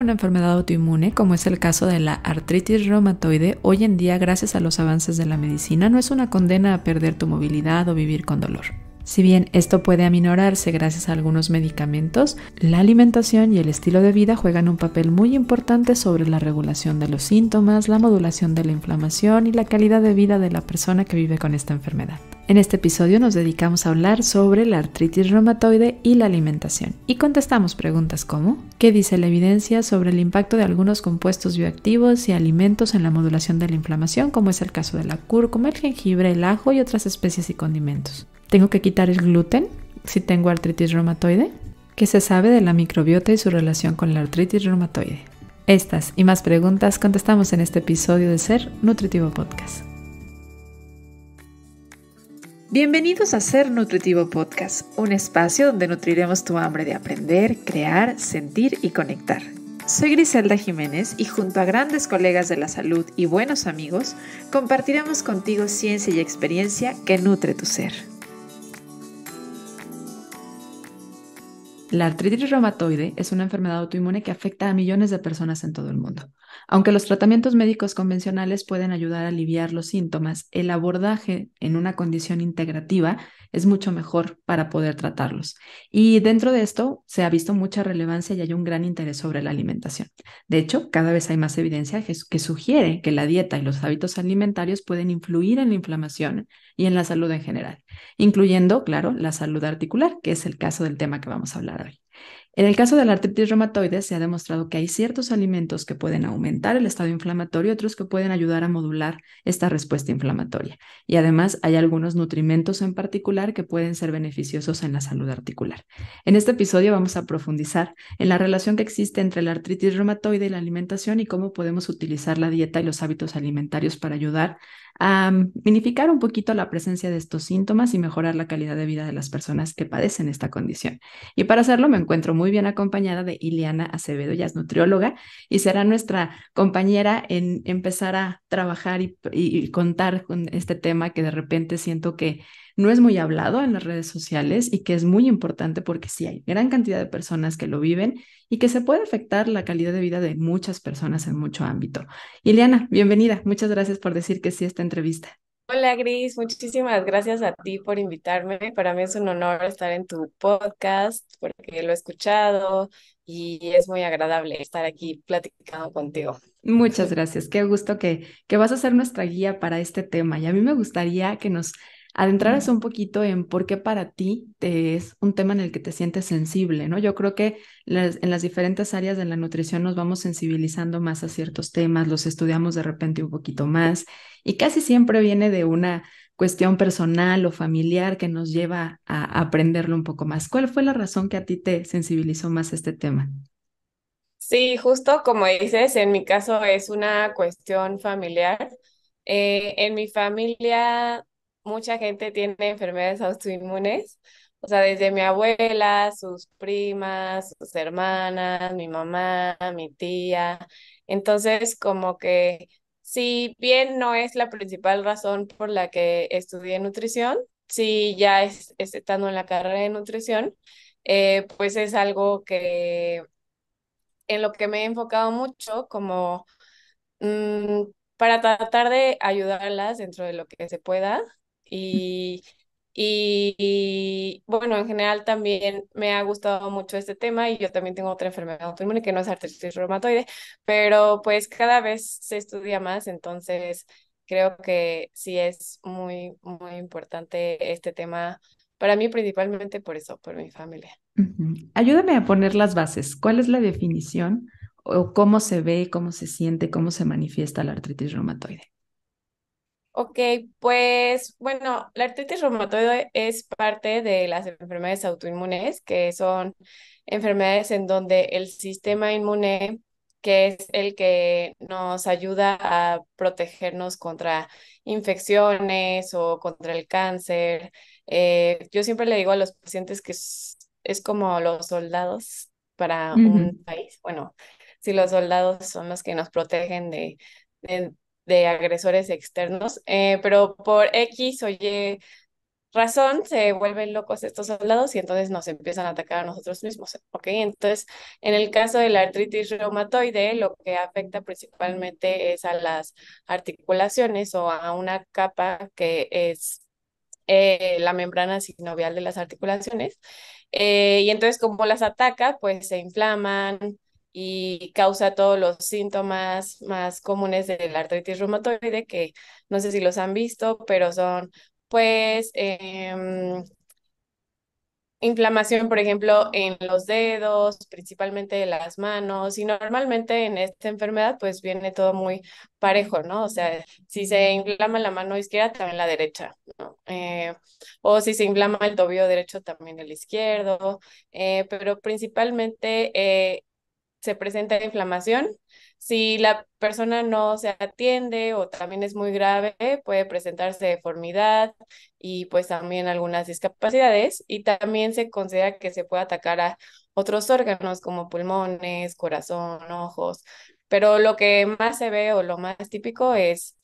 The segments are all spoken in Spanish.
una enfermedad autoinmune, como es el caso de la artritis reumatoide, hoy en día, gracias a los avances de la medicina, no es una condena a perder tu movilidad o vivir con dolor. Si bien esto puede aminorarse gracias a algunos medicamentos, la alimentación y el estilo de vida juegan un papel muy importante sobre la regulación de los síntomas, la modulación de la inflamación y la calidad de vida de la persona que vive con esta enfermedad. En este episodio nos dedicamos a hablar sobre la artritis reumatoide y la alimentación y contestamos preguntas como ¿qué dice la evidencia sobre el impacto de algunos compuestos bioactivos y alimentos en la modulación de la inflamación como es el caso de la cúrcuma, el jengibre, el ajo y otras especies y condimentos? ¿Tengo que quitar el gluten si tengo artritis reumatoide? ¿Qué se sabe de la microbiota y su relación con la artritis reumatoide? Estas y más preguntas contestamos en este episodio de Ser Nutritivo Podcast. Bienvenidos a Ser Nutritivo Podcast, un espacio donde nutriremos tu hambre de aprender, crear, sentir y conectar. Soy Griselda Jiménez y junto a grandes colegas de la salud y buenos amigos, compartiremos contigo ciencia y experiencia que nutre tu ser. La artritis reumatoide es una enfermedad autoinmune que afecta a millones de personas en todo el mundo. Aunque los tratamientos médicos convencionales pueden ayudar a aliviar los síntomas, el abordaje en una condición integrativa es mucho mejor para poder tratarlos. Y dentro de esto se ha visto mucha relevancia y hay un gran interés sobre la alimentación. De hecho, cada vez hay más evidencia que, sugiere que la dieta y los hábitos alimentarios pueden influir en la inflamación y en la salud en general, incluyendo, claro, la salud articular, que es el caso del tema que vamos a hablar hoy. En el caso de la artritis reumatoide se ha demostrado que hay ciertos alimentos que pueden aumentar el estado inflamatorio, y otros que pueden ayudar a modular esta respuesta inflamatoria. Y además hay algunos nutrimentos en particular que pueden ser beneficiosos en la salud articular. En este episodio vamos a profundizar en la relación que existe entre la artritis reumatoide y la alimentación y cómo podemos utilizar la dieta y los hábitos alimentarios para ayudar a minificar un poquito la presencia de estos síntomas y mejorar la calidad de vida de las personas que padecen esta condición. Y para hacerlo me encuentro muy bien acompañada de Ileana Acevedo, ya es nutrióloga y será nuestra compañera en empezar a trabajar y, y contar con este tema que de repente siento que no es muy hablado en las redes sociales y que es muy importante porque sí hay gran cantidad de personas que lo viven y que se puede afectar la calidad de vida de muchas personas en mucho ámbito. Ileana, bienvenida. Muchas gracias por decir que sí a esta entrevista. Hola Gris, muchísimas gracias a ti por invitarme. Para mí es un honor estar en tu podcast porque lo he escuchado y es muy agradable estar aquí platicando contigo. Muchas gracias, qué gusto que, que vas a ser nuestra guía para este tema y a mí me gustaría que nos adentrarse un poquito en por qué para ti te es un tema en el que te sientes sensible, ¿no? Yo creo que en las diferentes áreas de la nutrición nos vamos sensibilizando más a ciertos temas, los estudiamos de repente un poquito más y casi siempre viene de una cuestión personal o familiar que nos lleva a aprenderlo un poco más. ¿Cuál fue la razón que a ti te sensibilizó más este tema? Sí, justo como dices, en mi caso es una cuestión familiar. Eh, en mi familia mucha gente tiene enfermedades autoinmunes. O sea, desde mi abuela, sus primas, sus hermanas, mi mamá, mi tía. Entonces, como que si bien no es la principal razón por la que estudié nutrición, si ya es, estando en la carrera de nutrición, eh, pues es algo que en lo que me he enfocado mucho como mm, para tratar de ayudarlas dentro de lo que se pueda y, y, bueno, en general también me ha gustado mucho este tema y yo también tengo otra enfermedad autoinmune que no es artritis reumatoide, pero pues cada vez se estudia más, entonces creo que sí es muy, muy importante este tema para mí principalmente por eso, por mi familia. Ayúdame a poner las bases. ¿Cuál es la definición o cómo se ve, cómo se siente, cómo se manifiesta la artritis reumatoide? Ok, pues bueno, la artritis reumatoide es parte de las enfermedades autoinmunes, que son enfermedades en donde el sistema inmune, que es el que nos ayuda a protegernos contra infecciones o contra el cáncer. Eh, yo siempre le digo a los pacientes que es, como los soldados para un país. Bueno, si los soldados son los que nos protegen de de agresores externos, eh, pero por X o Y razón se vuelven locos estos soldados y entonces nos empiezan a atacar a nosotros mismos, ¿ok? Entonces, en el caso de la artritis reumatoide, lo que afecta principalmente es a las articulaciones o a una capa que es eh, la membrana sinovial de las articulaciones. Eh, y entonces, como las ataca, pues se inflaman, y causa todos los síntomas más comunes de la artritis reumatoide, que no sé si los han visto, pero son pues em, inflamación, por ejemplo, en los dedos, principalmente de las manos, y normalmente en esta enfermedad pues viene todo muy parejo, ¿no? O sea, si se inflama la mano izquierda, también la derecha, ¿no? Eh, o si se inflama el tobillo derecho, también el izquierdo, eh, pero principalmente eh, se presenta inflamación. Si la persona no se atiende o también es muy grave, puede presentarse deformidad y pues también algunas discapacidades. Y también se considera que se puede atacar a otros órganos como pulmones, corazón, ojos. Pero lo que más se ve o lo más típico es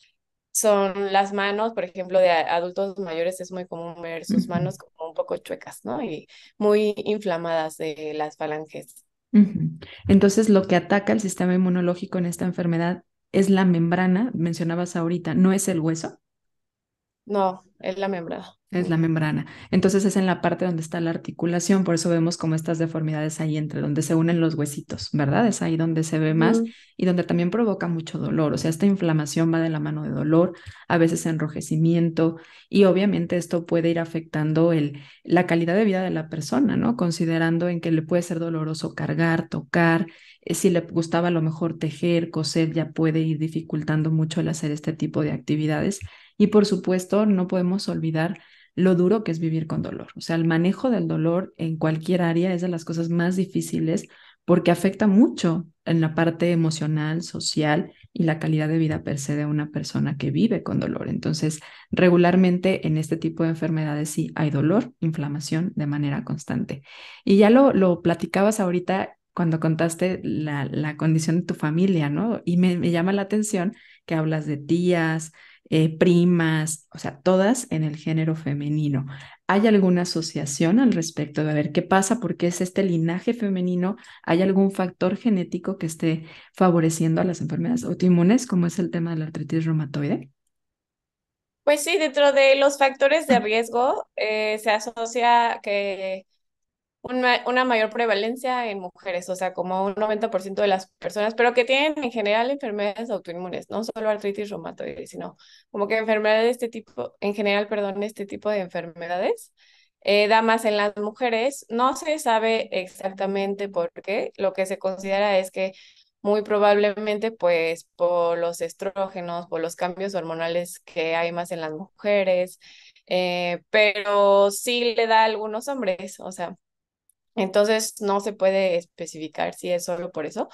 son las manos, por ejemplo, de adultos mayores es muy común ver sus manos como un poco chuecas, ¿no? Y muy inflamadas de las falanges. Entonces, lo que ataca el sistema inmunológico en esta enfermedad es la membrana, mencionabas ahorita, no es el hueso. No, es la membrana. Es la membrana. Entonces es en la parte donde está la articulación, por eso vemos como estas deformidades ahí entre donde se unen los huesitos, ¿verdad? Es ahí donde se ve más y donde también provoca mucho dolor. O sea, esta inflamación va de la mano de dolor, a veces enrojecimiento y obviamente esto puede ir afectando el, la calidad de vida de la persona, ¿no? Considerando en que le puede ser doloroso cargar, tocar, eh, si le gustaba a lo mejor tejer, coser, ya puede ir dificultando mucho el hacer este tipo de actividades. Y por supuesto, no podemos olvidar lo duro que es vivir con dolor. O sea, el manejo del dolor en cualquier área es de las cosas más difíciles porque afecta mucho en la parte emocional, social y la calidad de vida per se de una persona que vive con dolor. Entonces, regularmente en este tipo de enfermedades sí hay dolor, inflamación de manera constante. Y ya lo, lo platicabas ahorita cuando contaste la, condición de tu familia, ¿no? Y me, llama la atención que hablas de tías, eh, primas, o sea, todas en el género femenino. ¿Hay alguna asociación al respecto de a ver qué pasa? ¿Por qué es este linaje femenino? ¿Hay algún factor genético que esté favoreciendo a las enfermedades autoinmunes, como es el tema de la artritis reumatoide? Pues sí, dentro de los factores de riesgo eh, se asocia que una, mayor prevalencia en mujeres, o sea, como un 90% de las personas, pero que tienen en general enfermedades autoinmunes, no solo artritis reumatoide, sino como que enfermedades de este tipo, en general, perdón, este tipo de enfermedades. Eh, da más en las mujeres, no se sabe exactamente por qué, lo que se considera es que muy probablemente pues por los estrógenos, por los cambios hormonales que hay más en las mujeres, eh, pero sí le da a algunos hombres, o sea, entonces, no se puede especificar si es solo por eso,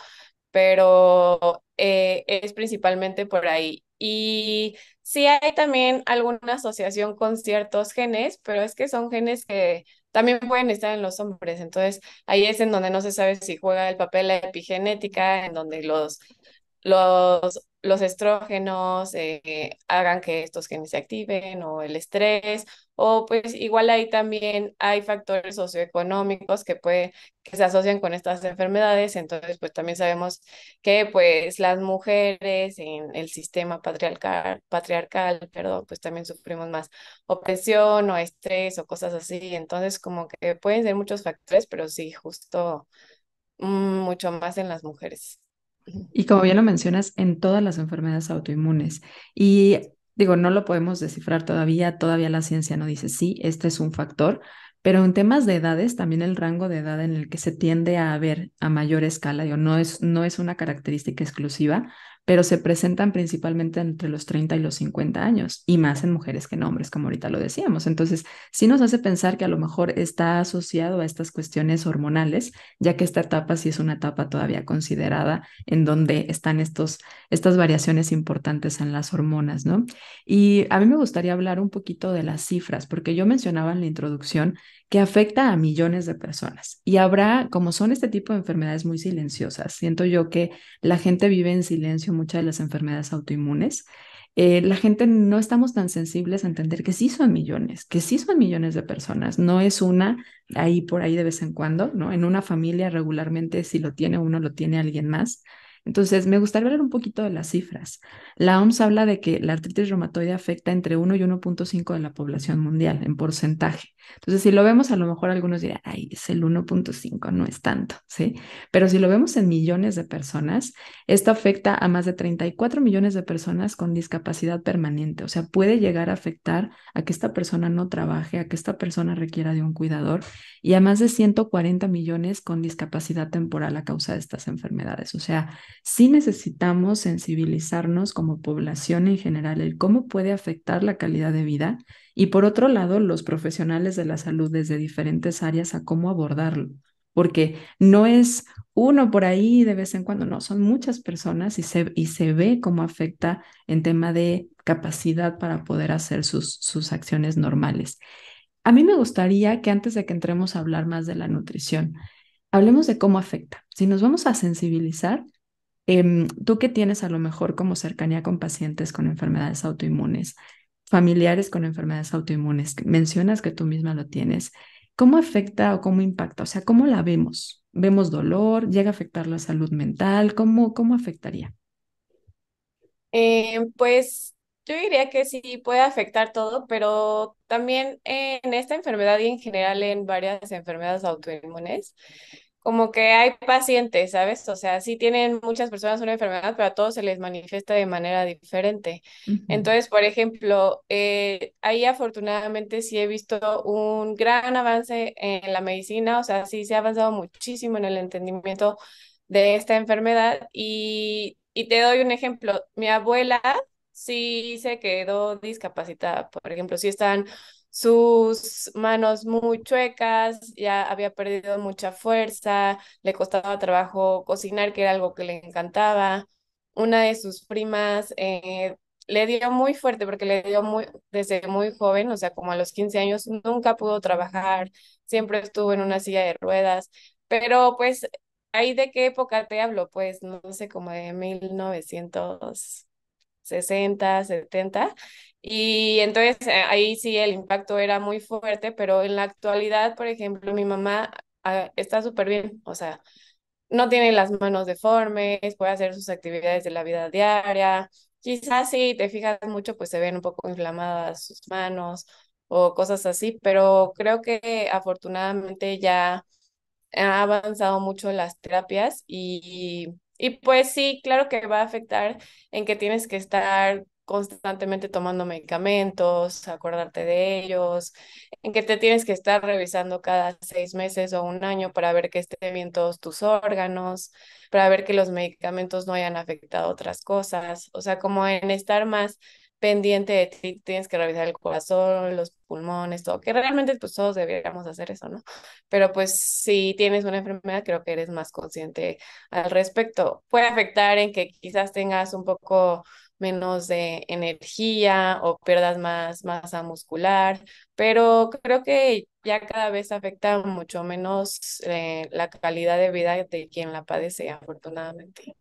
pero eh, es principalmente por ahí. Y sí hay también alguna asociación con ciertos genes, pero es que son genes que también pueden estar en los hombres. Entonces, ahí es en donde no se sabe si juega el papel la epigenética, en donde los, los, estrógenos eh, hagan que estos genes se activen o el estrés, o pues igual ahí también hay factores socioeconómicos que, puede, que se asocian con estas enfermedades, entonces pues también sabemos que pues las mujeres en el sistema patriarcal, patriarcal perdón, pues también sufrimos más opresión o estrés o cosas así, entonces como que pueden ser muchos factores, pero sí, justo mm, mucho más en las mujeres. Y como bien lo mencionas, en todas las enfermedades autoinmunes. Y digo, no lo podemos descifrar todavía, todavía la ciencia no dice, sí, este es un factor, pero en temas de edades, también el rango de edad en el que se tiende a ver a mayor escala, digo, no, es, no es una característica exclusiva, pero se presentan principalmente entre los 30 y los 50 años y más en mujeres que en hombres, como ahorita lo decíamos. Entonces, sí nos hace pensar que a lo mejor está asociado a estas cuestiones hormonales, ya que esta etapa sí es una etapa todavía considerada en donde están estos, estas variaciones importantes en las hormonas, ¿no? Y a mí me gustaría hablar un poquito de las cifras, porque yo mencionaba en la introducción que afecta a millones de personas. Y habrá, como son este tipo de enfermedades muy silenciosas, siento yo que la gente vive en silencio muchas de las enfermedades autoinmunes, eh, la gente no estamos tan sensibles a entender que sí son millones, que sí son millones de personas, no es una ahí por ahí de vez en cuando, ¿no? En una familia regularmente si lo tiene uno, lo tiene alguien más. Entonces, me gustaría hablar un poquito de las cifras. La OMS habla de que la artritis reumatoide afecta entre 1 y 1.5 de la población mundial en porcentaje. Entonces, si lo vemos, a lo mejor algunos dirán, ay, es el 1.5, no es tanto, ¿sí? Pero si lo vemos en millones de personas, esto afecta a más de 34 millones de personas con discapacidad permanente. O sea, puede llegar a afectar a que esta persona no trabaje, a que esta persona requiera de un cuidador y a más de 140 millones con discapacidad temporal a causa de estas enfermedades. O sea, sí necesitamos sensibilizarnos como población en general, el cómo puede afectar la calidad de vida y por otro lado los profesionales de la salud desde diferentes áreas a cómo abordarlo, porque no es uno por ahí de vez en cuando, no, son muchas personas y se, y se ve cómo afecta en tema de capacidad para poder hacer sus acciones normales. A mí me gustaría que antes de que entremos a hablar más de la nutrición, hablemos de cómo afecta. Si nos vamos a sensibilizar, Em, tú que tienes a lo mejor como cercanía con pacientes con enfermedades autoinmunes, familiares con enfermedades autoinmunes, mencionas que tú misma lo tienes, ¿cómo afecta o cómo impacta? O sea, ¿cómo la vemos? ¿Vemos dolor? ¿Llega a afectar la salud mental? ¿Cómo, cómo afectaría? Em, pues yo diría que sí puede afectar todo, pero también en esta enfermedad y en general en varias enfermedades autoinmunes, como que hay pacientes, ¿sabes? O sea, sí tienen muchas personas una enfermedad, pero a todos se les manifiesta de manera diferente. Entonces, por ejemplo, eh, ahí afortunadamente sí he visto un gran avance en la medicina, o sea, sí se ha avanzado muchísimo en el entendimiento de esta enfermedad y, y te doy un ejemplo. Mi abuela Sí, se quedó discapacitada. Por ejemplo, si están sus manos muy chuecas, ya había perdido mucha fuerza, le costaba trabajo cocinar, que era algo que le encantaba. Una de sus primas eh, le dio muy fuerte porque le dio muy, desde muy joven, o sea, como a los 15 años, nunca pudo trabajar, siempre estuvo en una silla de ruedas, pero pues, ¿ahí de qué época te hablo? Pues, no sé, como de 1900. 60, 70. Y entonces eh, ahí sí el impacto era muy fuerte, pero en la actualidad, por ejemplo, mi mamá ah, está súper bien, o sea, no tiene las manos deformes, puede hacer sus actividades de la vida diaria. Quizás si te fijas mucho, pues se ven un poco inflamadas sus manos o cosas así, pero creo que afortunadamente ya ha avanzado mucho las terapias y y pues sí, claro que va a afectar en que tienes que estar constantemente tomando medicamentos, acordarte de ellos, en que te tienes que estar revisando cada seis meses o un año para ver que estén bien todos tus órganos, para ver que los medicamentos no hayan afectado otras cosas, o sea, como en estar más pendiente de ti, tienes que revisar el corazón, los pulmones, todo, que realmente pues todos deberíamos hacer eso, ¿no? Pero pues si tienes una enfermedad, creo que eres más consciente al respecto. Puede afectar en que quizás tengas un poco menos de energía o pierdas más masa muscular, pero creo que ya cada vez afecta mucho menos eh, la calidad de vida de quien la padece, afortunadamente.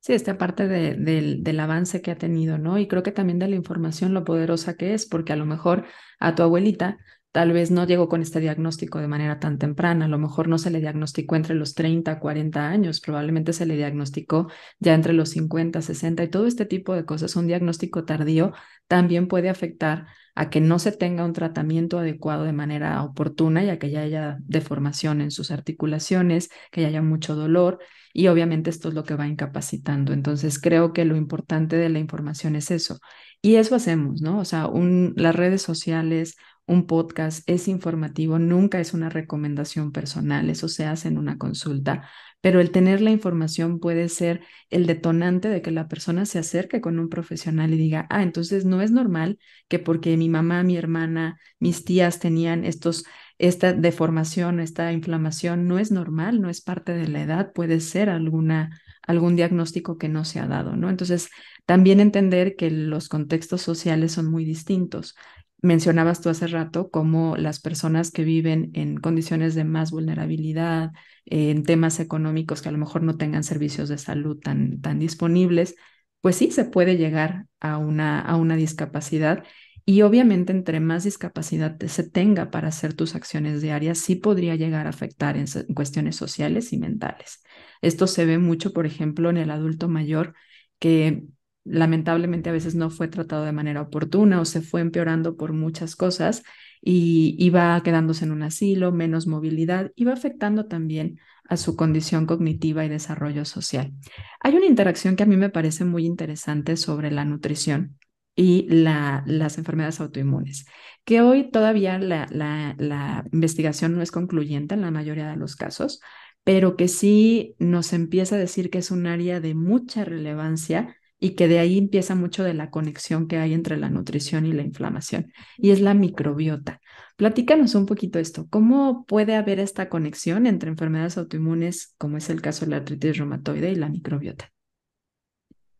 Sí, esta parte del, del avance que ha tenido, ¿no? Y creo que también de la información, lo poderosa que es, porque a lo mejor a tu abuelita tal vez no llegó con este diagnóstico de manera tan temprana, a lo mejor no se le diagnosticó entre los 30, 40 años, probablemente se le diagnosticó ya entre los 50, 60 y todo este tipo de cosas. Un diagnóstico tardío también puede afectar a que no se tenga un tratamiento adecuado de manera oportuna y a que ya haya deformación en sus articulaciones, que ya haya mucho dolor y obviamente esto es lo que va incapacitando. Entonces creo que lo importante de la información es eso. Y eso hacemos, ¿no? O sea, las redes sociales, un podcast, es informativo, nunca es una recomendación personal, eso se hace en una consulta, pero el tener la información puede ser el detonante de que la persona se acerque con un profesional y diga, ah, entonces no es normal que porque mi mamá, mi hermana, mis tías tenían estos, esta deformación, esta inflamación, no es normal, no es parte de la edad, puede ser alguna algún diagnóstico que no se ha dado, ¿no? Entonces, también entender que los contextos sociales son muy distintos mencionabas tú hace rato como las personas que viven en condiciones de más vulnerabilidad, en temas económicos que a lo mejor no tengan servicios de salud tan, tan disponibles, pues sí se puede llegar a una, a una discapacidad. Y obviamente entre más discapacidad se tenga para hacer tus acciones diarias, sí podría llegar a afectar en cuestiones sociales y mentales. Esto se ve mucho, por ejemplo, en el adulto mayor que lamentablemente a veces no fue tratado de manera oportuna o se fue empeorando por muchas cosas y iba quedándose en un asilo, menos movilidad, iba afectando también a su condición cognitiva y desarrollo social. Hay una interacción que a mí me parece muy interesante sobre la nutrición y las enfermedades autoinmunes, que hoy todavía la investigación no es concluyente en la mayoría de los casos, pero que sí nos empieza a decir que es un área de mucha relevancia y que de ahí empieza mucho de la conexión que hay entre la nutrición y la inflamación, y es la microbiota. Platícanos un poquito esto, ¿cómo puede haber esta conexión entre enfermedades autoinmunes, como es el caso de la artritis reumatoide y la microbiota?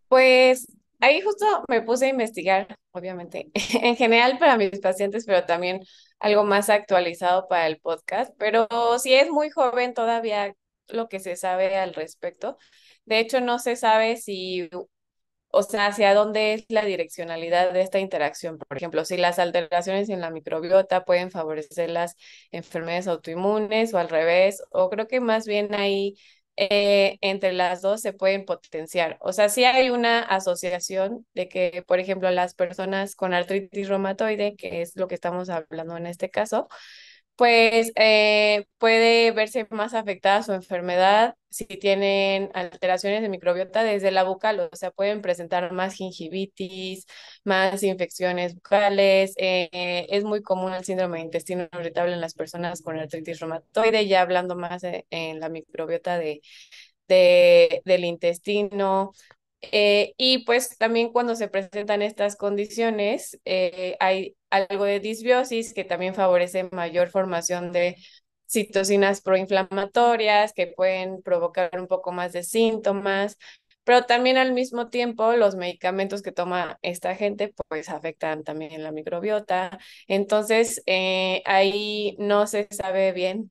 Pues ahí justo me puse a investigar, obviamente, en general para mis pacientes, pero también algo más actualizado para el podcast, pero si es muy joven todavía lo que se sabe al respecto. De hecho, no se sabe si o sea, hacia dónde es la direccionalidad de esta interacción. Por ejemplo, si las alteraciones en la microbiota pueden favorecer las enfermedades autoinmunes o al revés, o creo que más bien ahí eh, entre las dos se pueden potenciar. O sea, si hay una asociación de que, por ejemplo, las personas con artritis reumatoide, que es lo que estamos hablando en este caso, pues eh, puede verse más afectada su enfermedad si tienen alteraciones de microbiota desde la bucal, o sea, pueden presentar más gingivitis, más infecciones bucales. Eh, es muy común el síndrome de intestino irritable en las personas con artritis reumatoide, ya hablando más eh, en, la microbiota de, del intestino. y pues también cuando se presentan estas condiciones, hay algo de disbiosis que también favorece mayor formación de citocinas proinflamatorias que pueden provocar un poco más de síntomas, pero también al mismo tiempo los medicamentos que toma esta gente pues afectan también la microbiota. Entonces eh, ahí no se sabe bien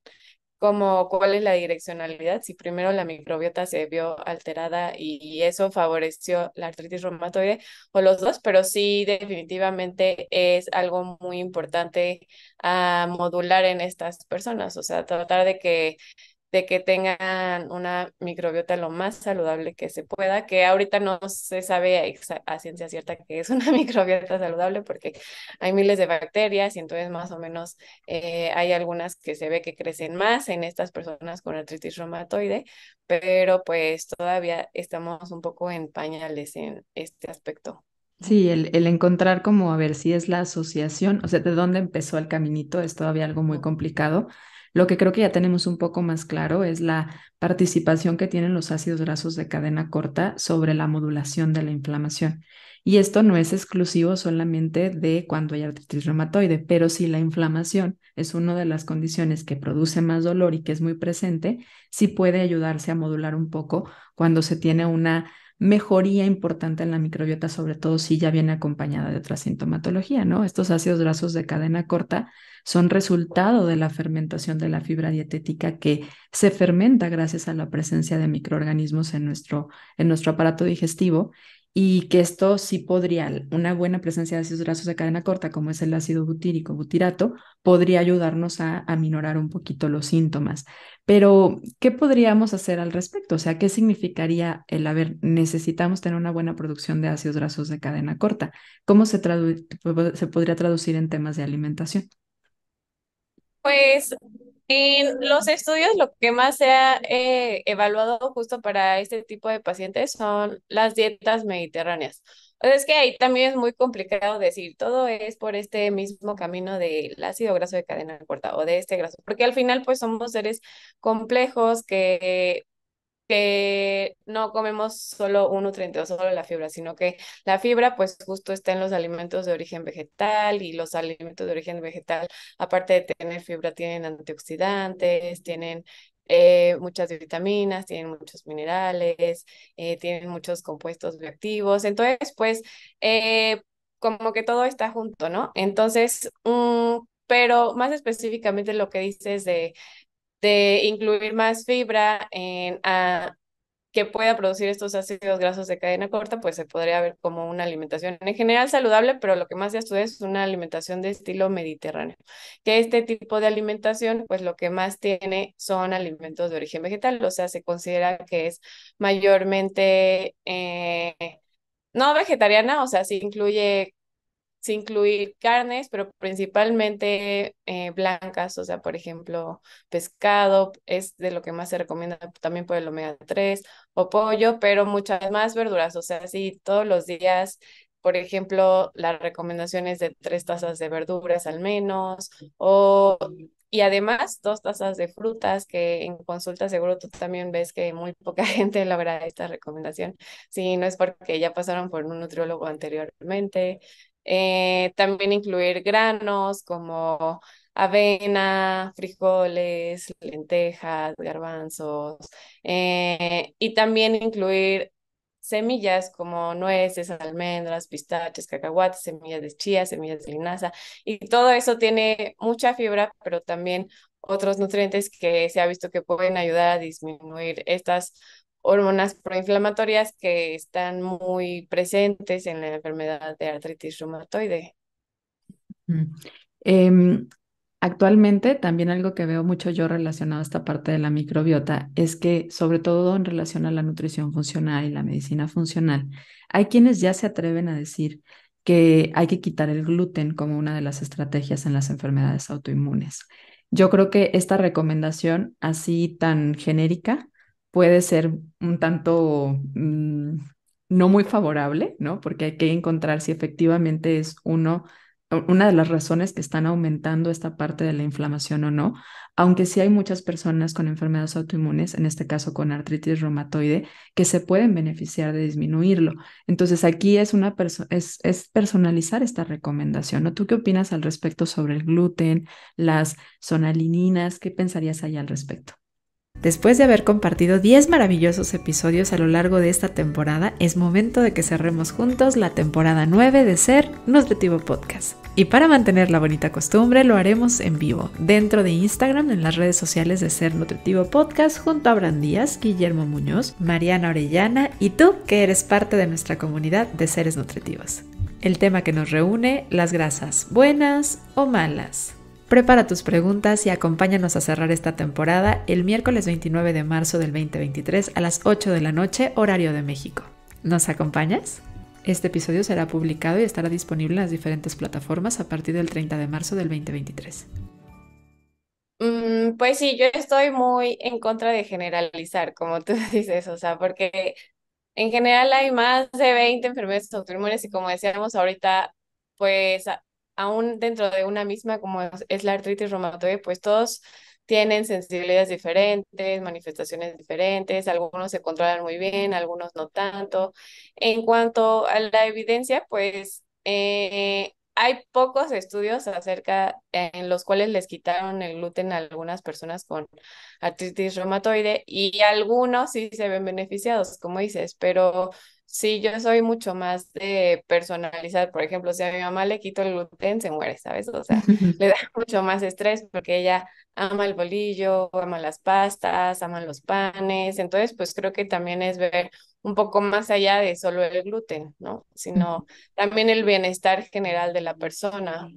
como cuál es la direccionalidad, si primero la microbiota se vio alterada y, eso favoreció la artritis reumatoide o los dos, pero sí definitivamente es algo muy importante a ah, modular en estas personas, o sea, tratar de que que tengan una microbiota lo más saludable que se pueda, que ahorita no se sabe a ciencia cierta que es una microbiota saludable porque hay miles de bacterias y entonces más o menos eh, hay algunas que se ve que crecen más en estas personas con artritis reumatoide, pero pues todavía estamos un poco en pañales en este aspecto. Sí, el, encontrar como, a ver, si es la asociación, o sea, de dónde empezó el caminito es todavía algo muy complicado. Lo que creo que ya tenemos un poco más claro es la participación que tienen los ácidos grasos de cadena corta sobre la modulación de la inflamación. Y esto no es exclusivo solamente de cuando hay artritis reumatoide, pero si la inflamación es una de las condiciones que produce más dolor y que es muy presente, sí puede ayudarse a modular un poco cuando se tiene una mejoría importante en la microbiota, sobre todo si ya viene acompañada de otra sintomatología, ¿no? Estos ácidos grasos de cadena corta son resultado de la fermentación de la fibra dietética que se fermenta gracias a la presencia de microorganismos en nuestro, en nuestro aparato digestivo y que esto sí podría, una buena presencia de ácidos grasos de cadena corta, como es el ácido butírico, butirato, podría ayudarnos a aminorar un poquito los síntomas. Pero, ¿qué podríamos hacer al respecto? O sea, ¿qué significaría el haber, necesitamos tener una buena producción de ácidos grasos de cadena corta? ¿Cómo se, se podría traducir en temas de alimentación? Pues en los estudios lo que más se ha eh, evaluado justo para este tipo de pacientes son las dietas mediterráneas. es que ahí también es muy complicado decir, todo es por este mismo camino del ácido graso de cadena corta o de este graso, porque al final pues somos seres complejos que que no comemos solo un nutriente o solo la fibra, sino que la fibra pues justo está en los alimentos de origen vegetal y los alimentos de origen vegetal, aparte de tener fibra, tienen antioxidantes, tienen eh, muchas vitaminas, tienen muchos minerales, eh, tienen muchos compuestos bioactivos. Entonces, pues, eh, como que todo está junto, ¿no? Entonces, mm, pero más específicamente lo que dices de de incluir más fibra en, a, ah, que pueda producir estos ácidos grasos de cadena corta, pues se podría ver como una alimentación en general saludable, pero lo que más se estudia es una alimentación de estilo mediterráneo, que este tipo de alimentación, pues lo que más tiene son alimentos de origen vegetal, o sea, se considera que es mayormente... Eh, no vegetariana, o sea, sí incluye incluir carnes, pero principalmente eh, blancas, o sea, por ejemplo, pescado es de lo que más se recomienda también por el omega 3 o pollo, pero muchas más verduras, o sea, si todos los días por ejemplo, la recomendación es de tres tazas de verduras al menos, o, y además dos tazas de frutas, que en consulta seguro tú también ves que muy poca gente logra esta recomendación, si no es porque ya pasaron por un nutriólogo anteriormente, eh, también incluir granos como avena, frijoles, lentejas, garbanzos, eh, y también incluir semillas como nueces, almendras, pistaches, cacahuates, semillas de chía, semillas de linaza, y todo eso tiene mucha fibra, pero también otros nutrientes que se ha visto que pueden ayudar a disminuir estas hormonas proinflamatorias que están muy presentes en la enfermedad de artritis reumatoide. Mm. Em, actualmente también algo que veo mucho yo relacionado a esta parte de la microbiota es que sobre todo en relación a la nutrición funcional y la medicina funcional, hay quienes ya se atreven a decir que hay que quitar el gluten como una de las estrategias en las enfermedades autoinmunes. Yo creo que esta recomendación así tan genérica puede ser un tanto mm, no muy favorable, ¿no? Porque hay que encontrar si efectivamente es uno una de las razones que están aumentando esta parte de la inflamación o no, aunque sí hay muchas personas con enfermedades autoinmunes, en este caso con artritis reumatoide, que se pueden beneficiar de disminuirlo. Entonces aquí es, una es, personalizar esta recomendación. ¿no? ¿Tú qué opinas al respecto sobre el gluten, las sonalininas? ¿Qué pensarías ahí al respecto? Después de haber compartido 10 maravillosos episodios a lo largo de esta temporada, es momento de que cerremos juntos la temporada 9 de Ser Nutritivo Podcast. Y para mantener la bonita costumbre, lo haremos en vivo, dentro de Instagram, en las redes sociales de Ser Nutritivo Podcast, junto a Díaz, Guillermo Muñoz, Mariana Orellana y tú, que eres parte de nuestra comunidad de seres nutritivos. El tema que nos reúne, las grasas, buenas o malas. Prepara tus preguntas y acompáñanos a cerrar esta temporada el miércoles 29 de marzo del 2023 a las 8 de la noche, horario de México. ¿Nos acompañas? Este episodio será publicado y estará disponible en las diferentes plataformas a partir del 30 de marzo del 2023. Mm, pues sí, yo estoy muy en contra de generalizar, como tú dices, o sea, porque en general hay más de 20 enfermedades autoinmunes y como decíamos ahorita, pues aún dentro de una misma, como es la artritis reumatoide, pues todos tienen sensibilidades diferentes, manifestaciones diferentes, algunos se controlan muy bien, algunos no tanto. En cuanto a la evidencia, pues eh, hay pocos estudios acerca en los cuales les quitaron el gluten a algunas personas con artritis reumatoide y algunos sí se ven beneficiados, como dices, pero Sí, yo soy mucho más de personalizar. Por ejemplo, si a mi mamá le quito el gluten, se muere, ¿sabes? O sea, le da mucho más estrés porque ella ama el bolillo, ama las pastas, ama los panes. Entonces, pues creo que también es ver un poco más allá de solo el gluten, ¿no? Sino también el bienestar general de la persona,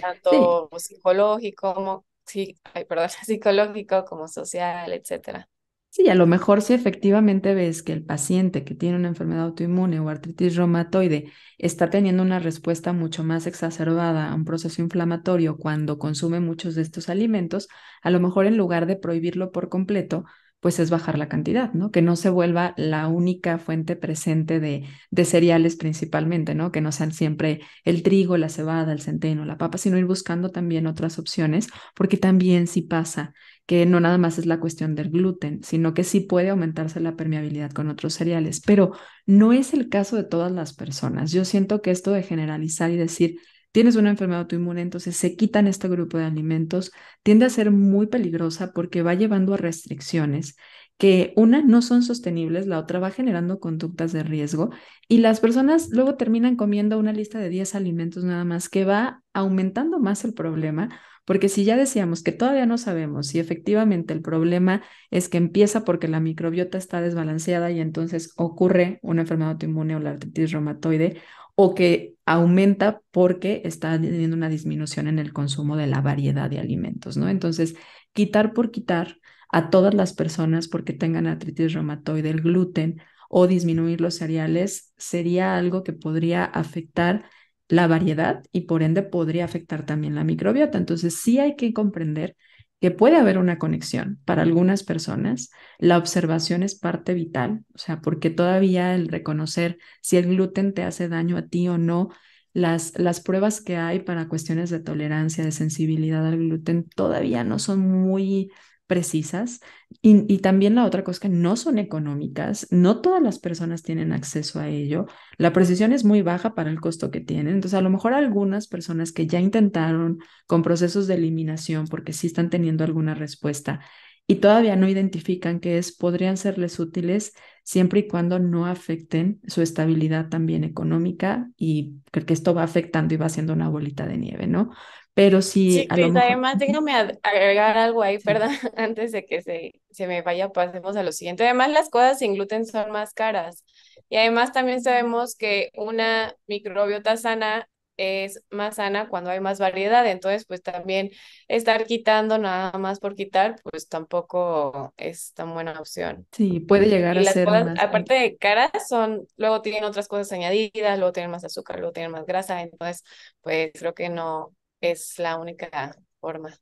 tanto psicológico como, sí, perdón, psicológico como social, etcétera. Sí, a lo mejor si efectivamente ves que el paciente que tiene una enfermedad autoinmune o artritis reumatoide está teniendo una respuesta mucho más exacerbada a un proceso inflamatorio cuando consume muchos de estos alimentos, a lo mejor en lugar de prohibirlo por completo, pues es bajar la cantidad, ¿no? Que no se vuelva la única fuente presente de, cereales principalmente, ¿no? Que no sean siempre el trigo, la cebada, el centeno, la papa, sino ir buscando también otras opciones, porque también si pasa que no nada más es la cuestión del gluten, sino que sí puede aumentarse la permeabilidad con otros cereales, pero no es el caso de todas las personas. Yo siento que esto de generalizar y decir, tienes una enfermedad autoinmune, entonces se quitan este grupo de alimentos, tiende a ser muy peligrosa porque va llevando a restricciones que una no son sostenibles, la otra va generando conductas de riesgo y las personas luego terminan comiendo una lista de 10 alimentos nada más que va aumentando más el problema, porque si ya decíamos que todavía no sabemos si efectivamente el problema es que empieza porque la microbiota está desbalanceada y entonces ocurre una enfermedad autoinmune o la artritis reumatoide o que aumenta porque está teniendo una disminución en el consumo de la variedad de alimentos, ¿no? Entonces, quitar por quitar a todas las personas porque tengan artritis reumatoide, el gluten o disminuir los cereales, sería algo que podría afectar la variedad y por ende podría afectar también la microbiota. Entonces sí hay que comprender que puede haber una conexión para algunas personas. La observación es parte vital, o sea, porque todavía el reconocer si el gluten te hace daño a ti o no, las, las pruebas que hay para cuestiones de tolerancia, de sensibilidad al gluten, todavía no son muy precisas. Y, también la otra cosa que no son económicas, no todas las personas tienen acceso a ello. La precisión es muy baja para el costo que tienen. Entonces, a lo mejor algunas personas que ya intentaron con procesos de eliminación porque sí están teniendo alguna respuesta, y todavía no identifican qué es, podrían serles útiles siempre y cuando no afecten su estabilidad también económica y creo que esto va afectando y va haciendo una bolita de nieve, ¿no? Pero si sí, a además déjame agregar algo ahí, perdón, antes de que se, se me vaya, pasemos a lo siguiente. Además, las cosas sin gluten son más caras. Y además también sabemos que una microbiota sana es más sana cuando hay más variedad. Entonces, pues también estar quitando nada más por quitar, pues tampoco es tan buena opción. Sí, puede llegar a ser. Aparte de caras, son, luego tienen otras cosas añadidas, luego tienen más azúcar, luego tienen más grasa. Entonces, pues creo que no es la única forma.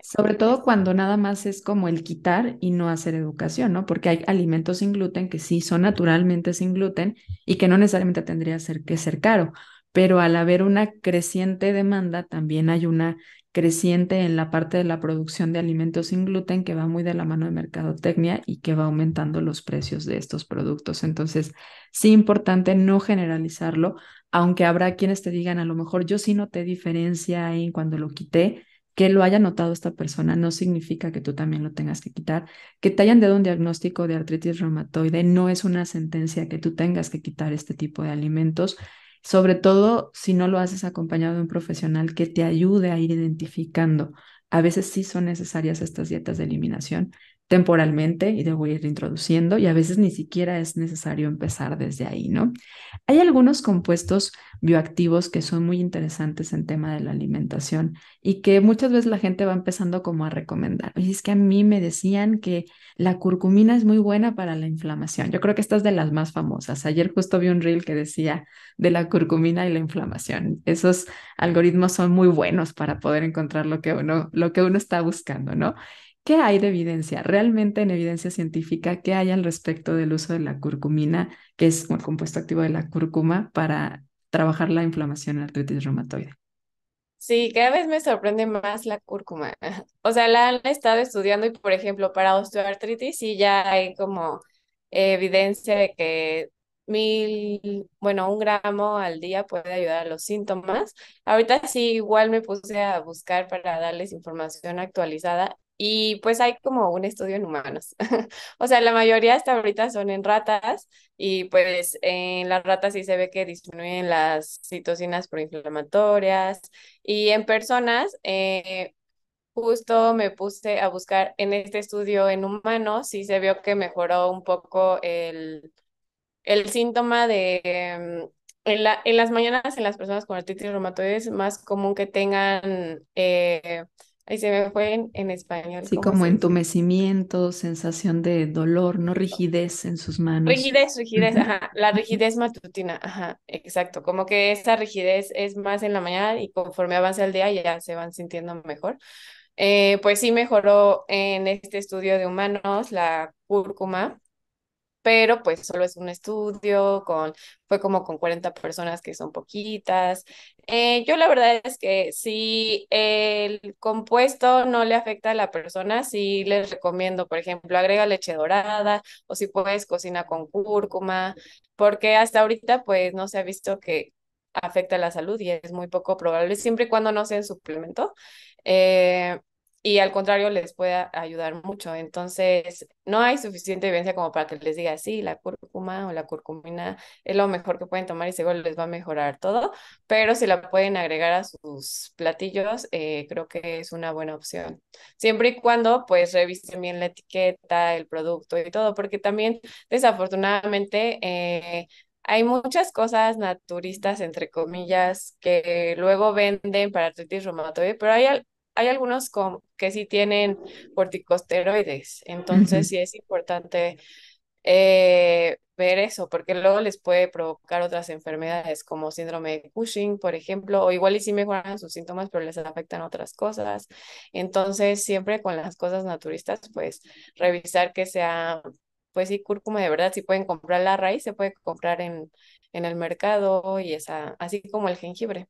Sobre todo cuando nada más es como el quitar y no hacer educación, ¿no? Porque hay alimentos sin gluten que sí son naturalmente sin gluten y que no necesariamente tendría que ser caro pero al haber una creciente demanda, también hay una creciente en la parte de la producción de alimentos sin gluten que va muy de la mano de mercadotecnia y que va aumentando los precios de estos productos. Entonces, sí importante no generalizarlo, aunque habrá quienes te digan, a lo mejor yo sí noté diferencia ahí cuando lo quité, que lo haya notado esta persona no significa que tú también lo tengas que quitar. Que te hayan dado un diagnóstico de artritis reumatoide no es una sentencia que tú tengas que quitar este tipo de alimentos sobre todo si no lo haces acompañado de un profesional que te ayude a ir identificando. A veces sí son necesarias estas dietas de eliminación, temporalmente y debo ir introduciendo y a veces ni siquiera es necesario empezar desde ahí, ¿no? Hay algunos compuestos bioactivos que son muy interesantes en tema de la alimentación y que muchas veces la gente va empezando como a recomendar. Y es que a mí me decían que la curcumina es muy buena para la inflamación. Yo creo que esta es de las más famosas. Ayer justo vi un reel que decía de la curcumina y la inflamación. Esos algoritmos son muy buenos para poder encontrar lo que uno, lo que uno está buscando, ¿no? ¿Qué hay de evidencia? Realmente en evidencia científica, ¿qué hay al respecto del uso de la curcumina, que es el compuesto activo de la cúrcuma, para trabajar la inflamación en artritis reumatoide? Sí, cada vez me sorprende más la cúrcuma. O sea, la han estado estudiando y, por ejemplo, para osteoartritis sí ya hay como evidencia de que mil, bueno, un gramo al día puede ayudar a los síntomas. Ahorita sí, igual me puse a buscar para darles información actualizada y pues hay como un estudio en humanos. o sea, la mayoría hasta ahorita son en ratas y pues en las ratas sí se ve que disminuyen las citocinas proinflamatorias y en personas eh, justo me puse a buscar en este estudio en humanos sí se vio que mejoró un poco el, el síntoma de... Mm, en, la, en las mañanas en las personas con artritis reumatoide es más común que tengan... Eh, Ahí se me fue en, español. Sí, como entumecimiento, sensación de dolor, no rigidez en sus manos. Rigidez, rigidez, ajá. La rigidez matutina, ajá, exacto. Como que esta rigidez es más en la mañana y conforme avanza el día ya se van sintiendo mejor. Eh, pues sí mejoró en este estudio de humanos la cúrcuma, pero pues solo es un estudio, con, fue como con 40 personas que son poquitas. Eh, yo la verdad es que si el compuesto no le afecta a la persona, sí les recomiendo, por ejemplo, agrega leche dorada o si puedes cocina con cúrcuma, porque hasta ahorita pues no se ha visto que afecta a la salud y es muy poco probable, siempre y cuando no sea en suplemento. Eh, y al contrario les puede ayudar mucho. Entonces, no hay suficiente evidencia como para que les diga, sí, la cúrcuma o la curcumina es lo mejor que pueden tomar y seguro les va a mejorar todo, pero si la pueden agregar a sus platillos, eh, creo que es una buena opción. Siempre y cuando pues revisen bien la etiqueta, el producto y todo, porque también desafortunadamente... Eh, hay muchas cosas naturistas, entre comillas, que luego venden para artritis reumatoide, pero hay hay algunos que sí tienen corticosteroides, entonces sí es importante eh, ver eso, porque luego les puede provocar otras enfermedades como síndrome de Cushing, por ejemplo, o igual y sí mejoran sus síntomas, pero les afectan otras cosas. Entonces, siempre con las cosas naturistas, pues revisar que sea, pues sí, cúrcuma de verdad, si pueden comprar la raíz, se puede comprar en, en el mercado y esa, así como el jengibre.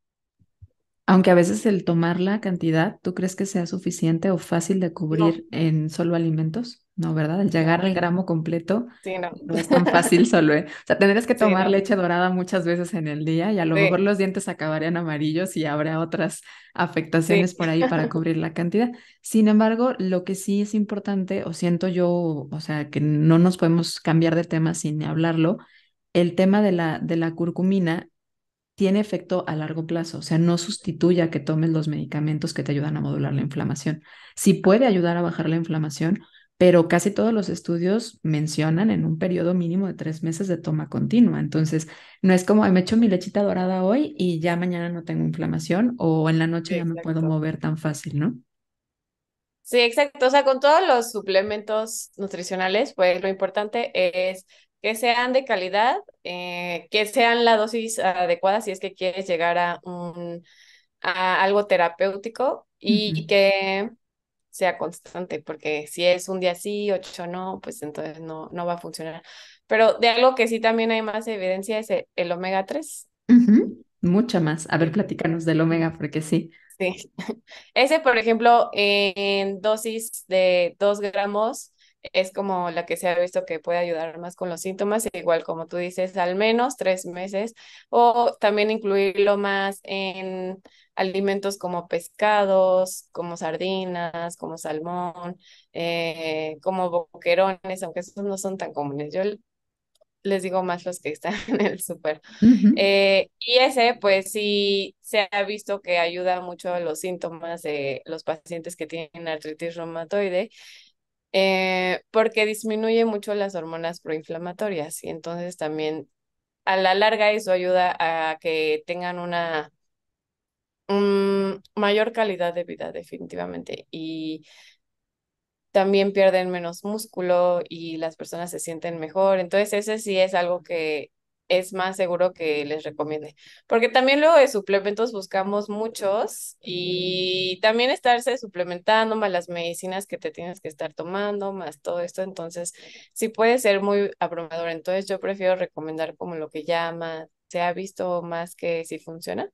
Aunque a veces el tomar la cantidad, ¿tú crees que sea suficiente o fácil de cubrir en solo alimentos? No, ¿verdad? El llegar al gramo completo no. es tan fácil solo. ¿eh? O sea, tendrías que tomar leche dorada muchas veces en el día y a lo mejor los dientes acabarían amarillos y habrá otras afectaciones por ahí para cubrir la cantidad. Sin embargo, lo que sí es importante, o siento yo, o sea, que no nos podemos cambiar de tema sin hablarlo, el tema de la, de la curcumina tiene efecto a largo plazo, o sea, no sustituya que tomes los medicamentos que te ayudan a modular la inflamación. Sí puede ayudar a bajar la inflamación, pero casi todos los estudios mencionan en un periodo mínimo de tres meses de toma continua. Entonces, no es como, me hecho mi lechita dorada hoy y ya mañana no tengo inflamación o en la noche ya me puedo mover tan fácil, ¿no? Sí, exacto. O sea, con todos los suplementos nutricionales, pues lo importante es que sean de calidad, eh, que sean la dosis adecuada si es que quieres llegar a, un, algo terapéutico y que sea constante, porque si es un día sí, ocho no, pues entonces no, no va a funcionar. Pero de algo que sí también hay más evidencia es e, el omega 3. Mucha más. A ver, platícanos del omega, porque sí. Sí. Ese, por ejemplo, en dosis de 2 gramos es como la que se ha visto que puede ayudar más con los síntomas, igual como tú dices, al menos tres meses, o también incluirlo más en alimentos como pescados, como sardinas, como salmón, eh, como boquerones, aunque esos no son tan comunes. Yo les digo más los que están en el súper. eh, y ese, pues sí, se ha visto que ayuda mucho a los síntomas de los pacientes que tienen artritis reumatoide eh, porque disminuye mucho las hormonas proinflamatorias y entonces también a la larga eso ayuda a que tengan una mayor calidad de vida definitivamente y también pierden menos músculo y las personas se sienten mejor. Entonces ese sí es algo que es más seguro que les recomiende. Porque también luego de suplementos buscamos muchos y también estarse suplementando más las medicinas que te tienes que estar tomando, más todo esto, entonces sí puede ser muy abrumador. Entonces yo prefiero recomendar como lo que llama se ha visto más que si funciona.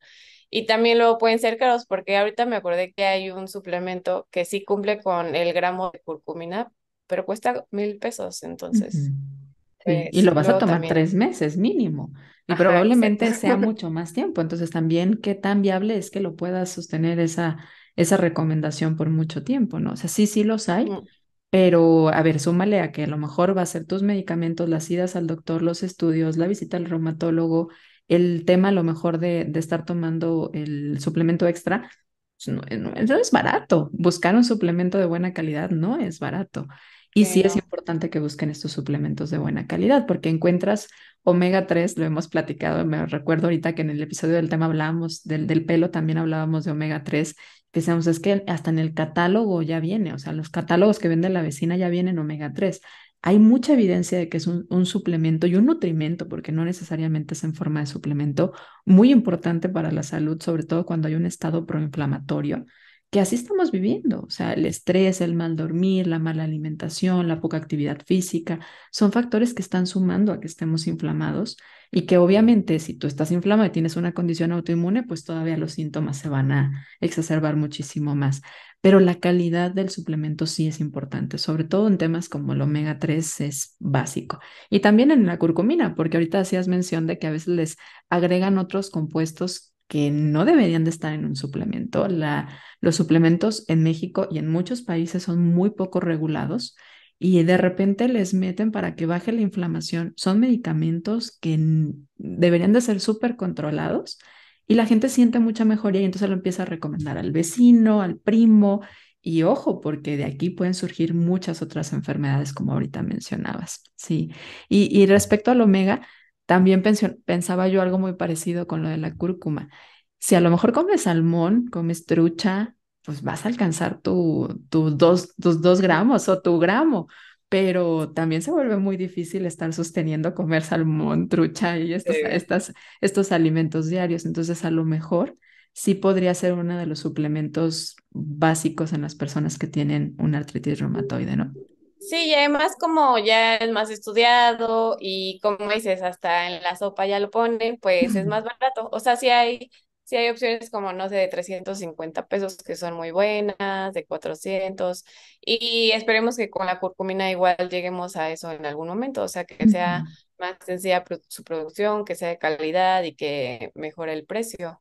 Y también luego pueden ser caros, porque ahorita me acordé que hay un suplemento que sí cumple con el gramo de curcumina, pero cuesta mil pesos, entonces y lo vas a tomar tres meses mínimo. Y probablemente sea mucho más tiempo. Entonces también qué tan viable es que lo puedas sostener esa, esa recomendación por mucho tiempo, ¿no? O sea, sí, sí los hay, mm. pero a ver, súmale a que a lo mejor va a ser tus medicamentos, las idas al doctor, los estudios, la visita al reumatólogo, el tema a lo mejor de, estar tomando el suplemento extra. Pues, no es barato. Buscar un suplemento de buena calidad no es barato. Y sí es importante que busquen estos suplementos de buena calidad porque encuentras omega 3, lo hemos platicado, me recuerdo ahorita que en el episodio del tema hablábamos del, pelo, también hablábamos de omega 3, pensamos es que hasta en el catálogo ya viene, o sea, los catálogos que vende la vecina ya vienen omega 3. Hay mucha evidencia de que es un suplemento y un nutrimento, porque no necesariamente es en forma de suplemento, muy importante para la salud, sobre todo cuando hay un estado proinflamatorio que así estamos viviendo. O sea, el estrés, el mal dormir, la mala alimentación, la poca actividad física, son factores que están sumando a que estemos inflamados y que obviamente si tú estás inflamado y tienes una condición autoinmune, pues todavía los síntomas se van a exacerbar muchísimo más. Pero la calidad del suplemento sí es importante, sobre todo en temas como el omega 3 es básico. Y también en la curcumina, porque ahorita hacías mención de que a veces les agregan otros compuestos que no deberían de estar en un suplemento. los suplementos en México y en muchos países son muy poco regulados y de repente les meten para que baje la inflamación. Son medicamentos que deberían de ser súper controlados y la gente siente mucha mejoría y entonces lo empieza a recomendar al vecino, al primo y ojo, porque de aquí pueden surgir muchas otras enfermedades como ahorita mencionabas. Sí. y respecto al omega, también pensaba yo algo muy parecido con lo de la cúrcuma. Si a lo mejor comes salmón, comes trucha, pues vas a alcanzar tu, tus dos, tus dos gramos o tu gramo, pero también se vuelve muy difícil estar sosteniendo comer salmón, trucha y estos, estas, estos alimentos diarios. Entonces, a lo mejor sí podría ser uno de los suplementos básicos en las personas que tienen una artritis reumatoide, ¿no? Sí, y además como ya es más estudiado y como dices, hasta en la sopa ya lo ponen, pues es más barato. O sea, si hay, sí hay opciones como, no sé, de 350 pesos que son muy buenas, de 400 y esperemos que con la curcumina igual lleguemos a eso en algún momento, o sea, que sea más sencilla su producción, que sea de calidad y que mejore el precio.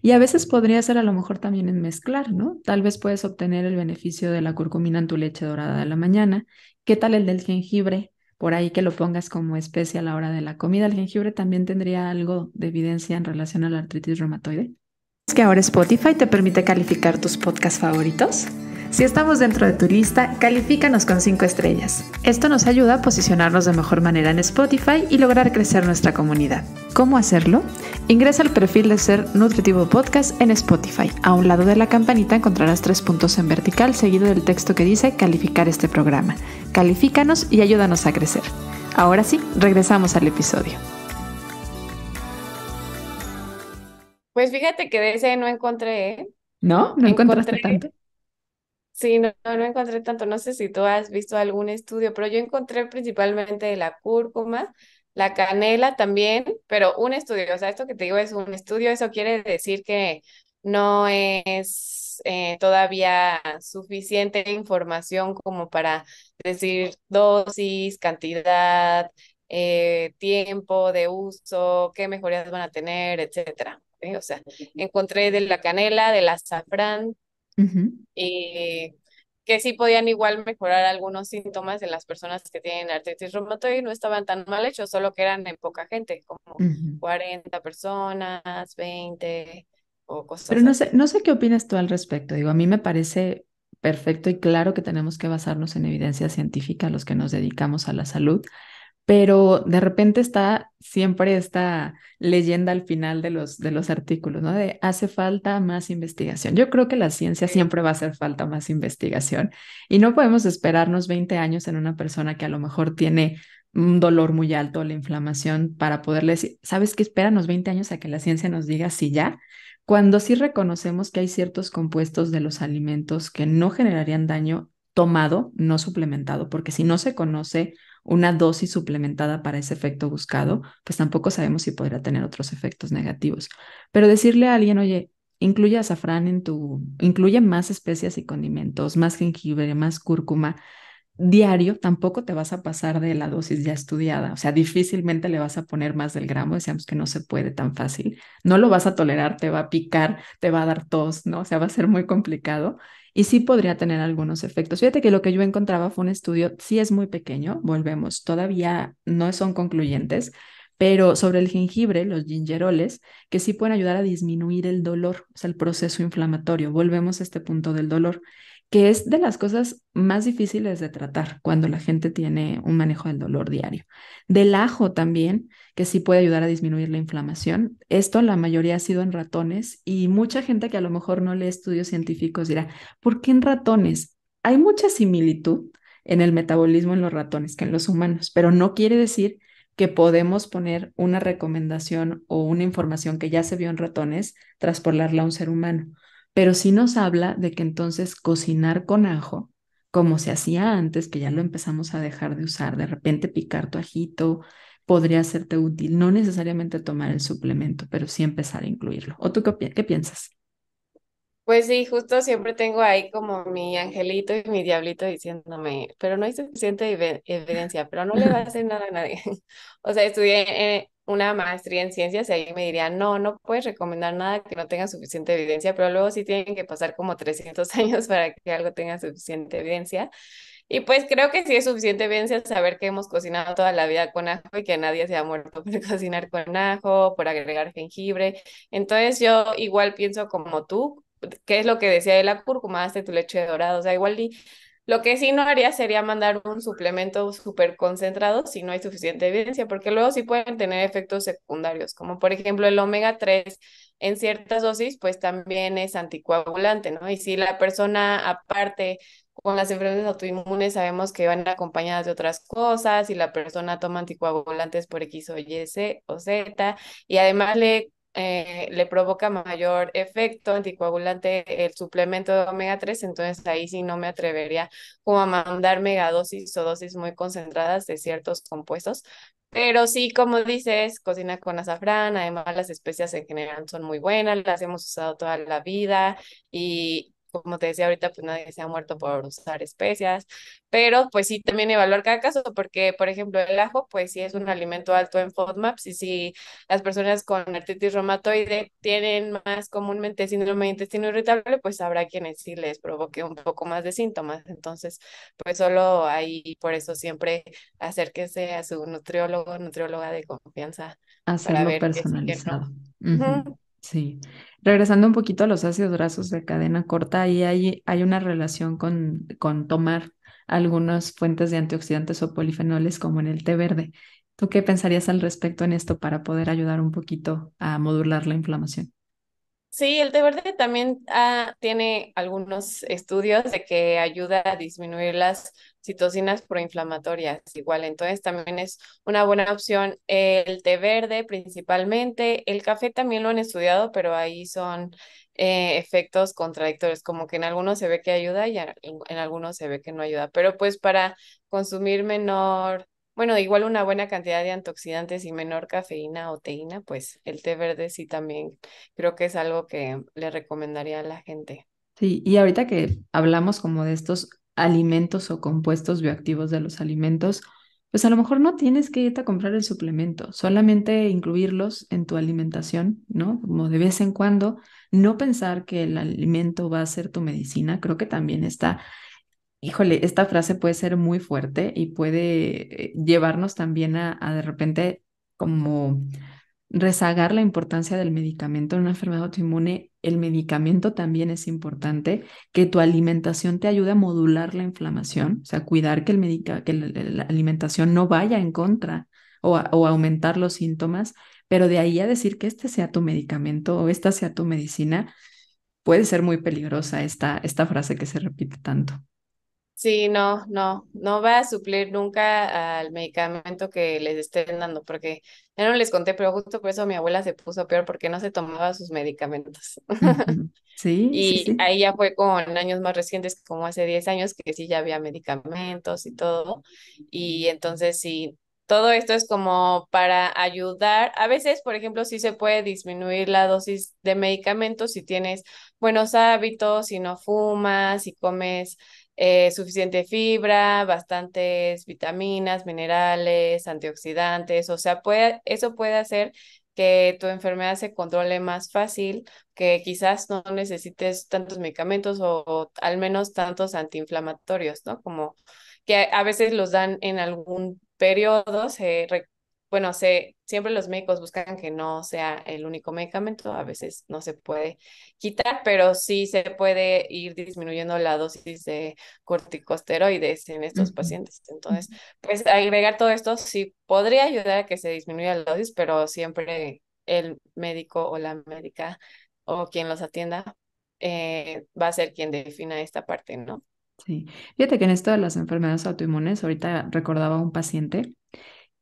Y a veces podría ser a lo mejor también en mezclar, ¿no? Tal vez puedes obtener el beneficio de la curcumina en tu leche dorada de la mañana. ¿Qué tal el del jengibre? Por ahí que lo pongas como especie a la hora de la comida. ¿El jengibre también tendría algo de evidencia en relación a la artritis reumatoide? ¿Es que ahora Spotify te permite calificar tus podcasts favoritos? Si estamos dentro de Turista, califícanos con 5 estrellas. Esto nos ayuda a posicionarnos de mejor manera en Spotify y lograr crecer nuestra comunidad. ¿Cómo hacerlo? Ingresa al perfil de Ser Nutritivo Podcast en Spotify. A un lado de la campanita encontrarás tres puntos en vertical seguido del texto que dice calificar este programa. Califícanos y ayúdanos a crecer. Ahora sí, regresamos al episodio. Pues fíjate que de ese no encontré. ¿eh? No, no encontraste encontré, tanto. Sí, no, encontré tanto. No sé si tú has visto algún estudio, pero yo encontré principalmente de la cúrcuma, la canela también, pero un estudio. O sea, esto que te digo es un estudio, eso quiere decir que no es eh, todavía suficiente información como para decir dosis, cantidad, eh, tiempo de uso, qué mejorías van a tener, etcétera. ¿eh? O sea, encontré de la canela, de la azafrán, y eh, que sí podían igual mejorar algunos síntomas en las personas que tienen artritis reumatoide, no estaban tan mal hechos, solo que eran en poca gente, como 40 personas, 20 o cosas Pero no así. sé, no sé qué opinas tú al respecto. Digo, a mí me parece perfecto y claro que tenemos que basarnos en evidencia científica los que nos dedicamos a la salud pero de repente está siempre esta leyenda al final de los, de los artículos, ¿no? De hace falta más investigación. Yo creo que la ciencia siempre va a hacer falta más investigación y no podemos esperarnos 20 años en una persona que a lo mejor tiene un dolor muy alto, la inflamación, para poderle decir, ¿sabes qué? Espéranos 20 años a que la ciencia nos diga si ya, cuando sí reconocemos que hay ciertos compuestos de los alimentos que no generarían daño tomado, no suplementado, porque si no se conoce una dosis suplementada para ese efecto buscado, pues tampoco sabemos si podría tener otros efectos negativos. Pero decirle a alguien, oye, incluye azafrán en tu, incluye más especias y condimentos, más jengibre, más cúrcuma, diario tampoco te vas a pasar de la dosis ya estudiada, o sea, difícilmente le vas a poner más del gramo, decíamos que no se puede tan fácil, no lo vas a tolerar, te va a picar, te va a dar tos, ¿no? O sea, va a ser muy complicado y sí podría tener algunos efectos. Fíjate que lo que yo encontraba fue un estudio, sí es muy pequeño, volvemos, todavía no son concluyentes, pero sobre el jengibre, los gingeroles, que sí pueden ayudar a disminuir el dolor, o sea, el proceso inflamatorio. Volvemos a este punto del dolor que es de las cosas más difíciles de tratar cuando la gente tiene un manejo del dolor diario. Del ajo también, que sí puede ayudar a disminuir la inflamación. Esto la mayoría ha sido en ratones y mucha gente que a lo mejor no lee estudios científicos dirá, ¿por qué en ratones? Hay mucha similitud en el metabolismo en los ratones que en los humanos, pero no quiere decir que podemos poner una recomendación o una información que ya se vio en ratones, traspolarla a un ser humano pero sí nos habla de que entonces cocinar con ajo, como se hacía antes, que ya lo empezamos a dejar de usar, de repente picar tu ajito podría hacerte útil, no necesariamente tomar el suplemento, pero sí empezar a incluirlo. ¿O tú qué, qué piensas? Pues sí, justo siempre tengo ahí como mi angelito y mi diablito diciéndome, pero no hay suficiente evidencia, pero no le va a hacer nada a nadie. o sea, estudié eh, una maestría en ciencias y ahí me dirían, no, no puedes recomendar nada que no tenga suficiente evidencia, pero luego sí tienen que pasar como 300 años para que algo tenga suficiente evidencia. Y pues creo que sí es suficiente evidencia saber que hemos cocinado toda la vida con ajo y que nadie se ha muerto por cocinar con ajo, por agregar jengibre. Entonces yo igual pienso como tú, qué es lo que decía de la cúrcuma, de tu leche dorada, o sea, igual di... Lo que sí no haría sería mandar un suplemento súper concentrado si no hay suficiente evidencia, porque luego sí pueden tener efectos secundarios, como por ejemplo el omega 3 en ciertas dosis, pues también es anticoagulante, ¿no? Y si la persona aparte con las enfermedades autoinmunes sabemos que van acompañadas de otras cosas y la persona toma anticoagulantes por X o Y o Z y además le eh, le provoca mayor efecto anticoagulante el suplemento de omega 3, entonces ahí sí no me atrevería como a mandar megadosis o dosis muy concentradas de ciertos compuestos, pero sí, como dices, cocina con azafrán, además las especias en general son muy buenas, las hemos usado toda la vida y como te decía ahorita, pues nadie se ha muerto por usar especias, pero pues sí también evaluar cada caso, porque por ejemplo el ajo, pues sí es un alimento alto en FODMAPs y si las personas con artritis reumatoide tienen más comúnmente síndrome de intestino irritable, pues habrá quienes sí les provoque un poco más de síntomas. Entonces, pues solo ahí, por eso siempre acérquese a su nutriólogo, nutrióloga de confianza. Hacerlo para ver personalizado. Qué Sí. Regresando un poquito a los ácidos grasos de cadena corta, ahí hay, hay una relación con, tomar algunas fuentes de antioxidantes o polifenoles como en el té verde. ¿Tú qué pensarías al respecto en esto para poder ayudar un poquito a modular la inflamación? Sí, el té verde también ah, tiene algunos estudios de que ayuda a disminuir las citocinas proinflamatorias igual. Entonces también es una buena opción el té verde principalmente. El café también lo han estudiado, pero ahí son eh, efectos contradictorios, como que en algunos se ve que ayuda y en, algunos se ve que no ayuda. Pero pues para consumir menor, bueno, igual una buena cantidad de antioxidantes y menor cafeína o teína, pues el té verde sí también creo que es algo que le recomendaría a la gente. Sí, y ahorita que hablamos como de estos alimentos o compuestos bioactivos de los alimentos, pues a lo mejor no tienes que irte a comprar el suplemento, solamente incluirlos en tu alimentación, ¿no? Como de vez en cuando, no pensar que el alimento va a ser tu medicina, creo que también está, híjole, esta frase puede ser muy fuerte y puede eh, llevarnos también a, de repente como rezagar la importancia del medicamento. En una enfermedad autoinmune, el medicamento también es importante, que tu alimentación te ayude a modular la inflamación, o sea, cuidar que, el que la alimentación no vaya en contra o, aumentar los síntomas, pero de ahí a decir que este sea tu medicamento o esta sea tu medicina, puede ser muy peligrosa esta, esta frase que se repite tanto. Sí, no, no, no va a suplir nunca al medicamento que les estén dando, porque ya no les conté, pero justo por eso mi abuela se puso peor porque no se tomaba sus medicamentos. Sí. y ahí ya fue con años más recientes, como hace 10 años, que sí ya había medicamentos y todo. Y entonces sí, todo esto es como para ayudar. A veces, por ejemplo, sí se puede disminuir la dosis de medicamentos si tienes buenos hábitos, si no fumas, si comes eh, suficiente fibra, bastantes vitaminas, minerales, antioxidantes, o sea, puede, eso puede hacer que tu enfermedad se controle más fácil, que quizás no necesites tantos medicamentos o, al menos tantos antiinflamatorios, ¿no? Como que a veces los dan en algún periodo, se, bueno, se, siempre los médicos buscan que no sea el único medicamento, a veces no se puede quitar, pero sí se puede ir disminuyendo la dosis de corticosteroides en estos pacientes. Entonces, pues agregar todo esto sí podría ayudar a que se disminuya la dosis, pero siempre el médico o la médica o quien los atienda eh, va a ser quien defina esta parte, ¿no? Sí, fíjate que en esto de las enfermedades autoinmunes, ahorita recordaba un paciente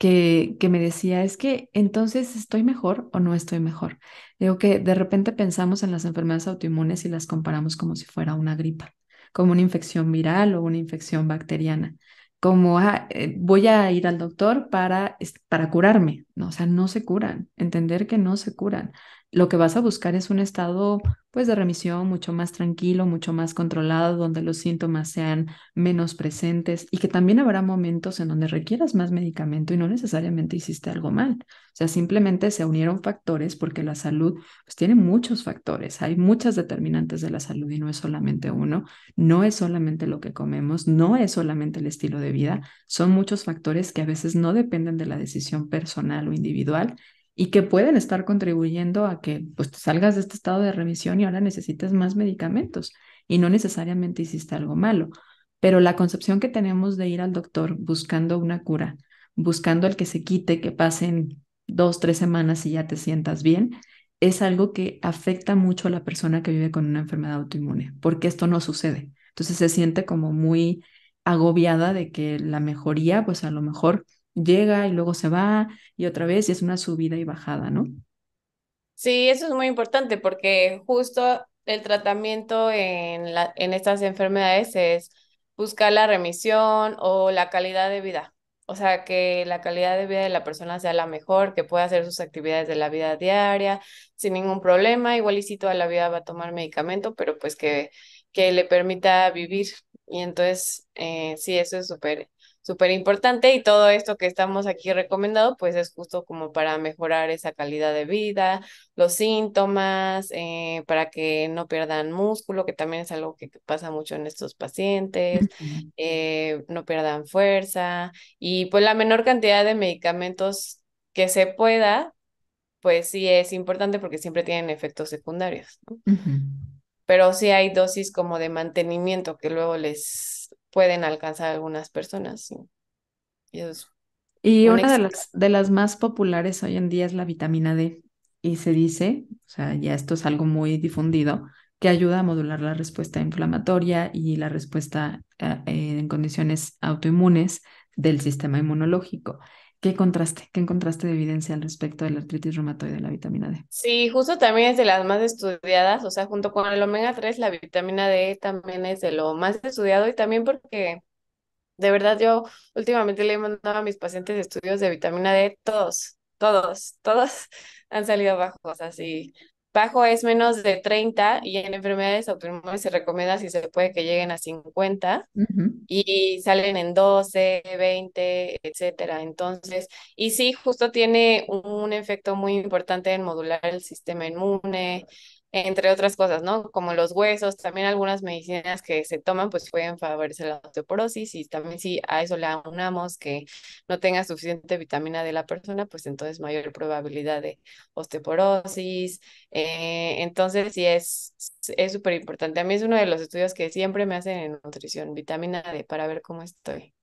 que, me decía, es que entonces estoy mejor o no estoy mejor. Digo que de repente pensamos en las enfermedades autoinmunes y las comparamos como si fuera una gripa, como una infección viral o una infección bacteriana, como ah, eh, voy a ir al doctor para, para curarme. No, o sea, no se curan, entender que no se curan lo que vas a buscar es un estado pues de remisión mucho más tranquilo, mucho más controlado, donde los síntomas sean menos presentes y que también habrá momentos en donde requieras más medicamento y no necesariamente hiciste algo mal. O sea, simplemente se unieron factores porque la salud pues tiene muchos factores, hay muchas determinantes de la salud y no es solamente uno, no es solamente lo que comemos, no es solamente el estilo de vida, son muchos factores que a veces no dependen de la decisión personal o individual y que pueden estar contribuyendo a que pues, te salgas de este estado de remisión y ahora necesites más medicamentos y no necesariamente hiciste algo malo. Pero la concepción que tenemos de ir al doctor buscando una cura, buscando el que se quite, que pasen dos, tres semanas y ya te sientas bien, es algo que afecta mucho a la persona que vive con una enfermedad autoinmune, porque esto no sucede. Entonces se siente como muy agobiada de que la mejoría, pues a lo mejor llega y luego se va y otra vez es una subida y bajada, ¿no? Sí, eso es muy importante porque justo el tratamiento en, la, en estas enfermedades es buscar la remisión o la calidad de vida. O sea, que la calidad de vida de la persona sea la mejor, que pueda hacer sus actividades de la vida diaria sin ningún problema. Igual y si toda la vida va a tomar medicamento, pero pues que, que le permita vivir. Y entonces, eh, sí, eso es súper súper importante y todo esto que estamos aquí recomendado, pues es justo como para mejorar esa calidad de vida, los síntomas, eh, para que no pierdan músculo, que también es algo que pasa mucho en estos pacientes, eh, no pierdan fuerza y pues la menor cantidad de medicamentos que se pueda, pues sí es importante porque siempre tienen efectos secundarios, ¿no? Pero sí hay dosis como de mantenimiento que luego les pueden alcanzar algunas personas. Y, eso y una, de las, de las más populares hoy en día es la vitamina D. Y se dice, o sea, ya esto es algo muy difundido, que ayuda a modular la respuesta inflamatoria y la respuesta eh, en condiciones autoinmunes del sistema inmunológico. ¿Qué contraste, qué contraste de evidencia al respecto de la artritis reumatoide y la vitamina D? Sí, justo también es de las más estudiadas, o sea, junto con el omega 3, la vitamina D también es de lo más estudiado y también porque de verdad yo últimamente le he mandado a mis pacientes estudios de vitamina D, todos, todos, todos han salido bajos, así bajo es menos de 30 y en enfermedades autoinmunes se recomienda si se puede que lleguen a 50 y salen en 12, 20, etcétera. Entonces, y sí, justo tiene un efecto muy importante en modular el sistema inmune, entre otras cosas, ¿no? Como los huesos, también algunas medicinas que se toman, pues pueden favorecer la osteoporosis y también si a eso le aunamos que no tenga suficiente vitamina D la persona, pues entonces mayor probabilidad de osteoporosis. Eh, entonces sí es es súper importante. A mí es uno de los estudios que siempre me hacen en nutrición, vitamina D, para ver cómo estoy.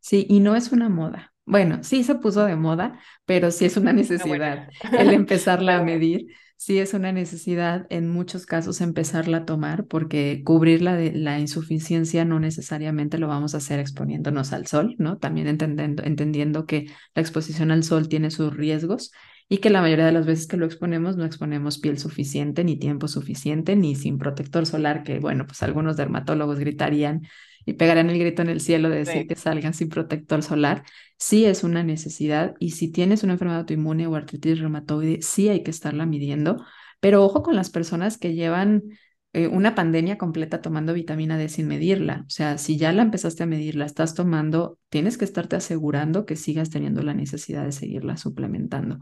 Sí, y no es una moda. Bueno, sí se puso de moda, pero sí es una ah, necesidad el empezarla a medir sí es una necesidad en muchos casos empezarla a tomar porque cubrir la, de, la insuficiencia no necesariamente lo vamos a hacer exponiéndonos al sol, ¿no? También entendiendo, entendiendo que la exposición al sol tiene sus riesgos y que la mayoría de las veces que lo exponemos no exponemos piel suficiente, ni tiempo suficiente, ni sin protector solar, que bueno, pues algunos dermatólogos gritarían y pegarán el grito en el cielo de decir que salgan sin protector solar, sí es una necesidad y si tienes una enfermedad autoinmune o artritis reumatoide, sí hay que estarla midiendo, pero ojo con las personas que llevan eh, una pandemia completa tomando vitamina D sin medirla. O sea, si ya la empezaste a medir, la estás tomando, tienes que estarte asegurando que sigas teniendo la necesidad de seguirla suplementando.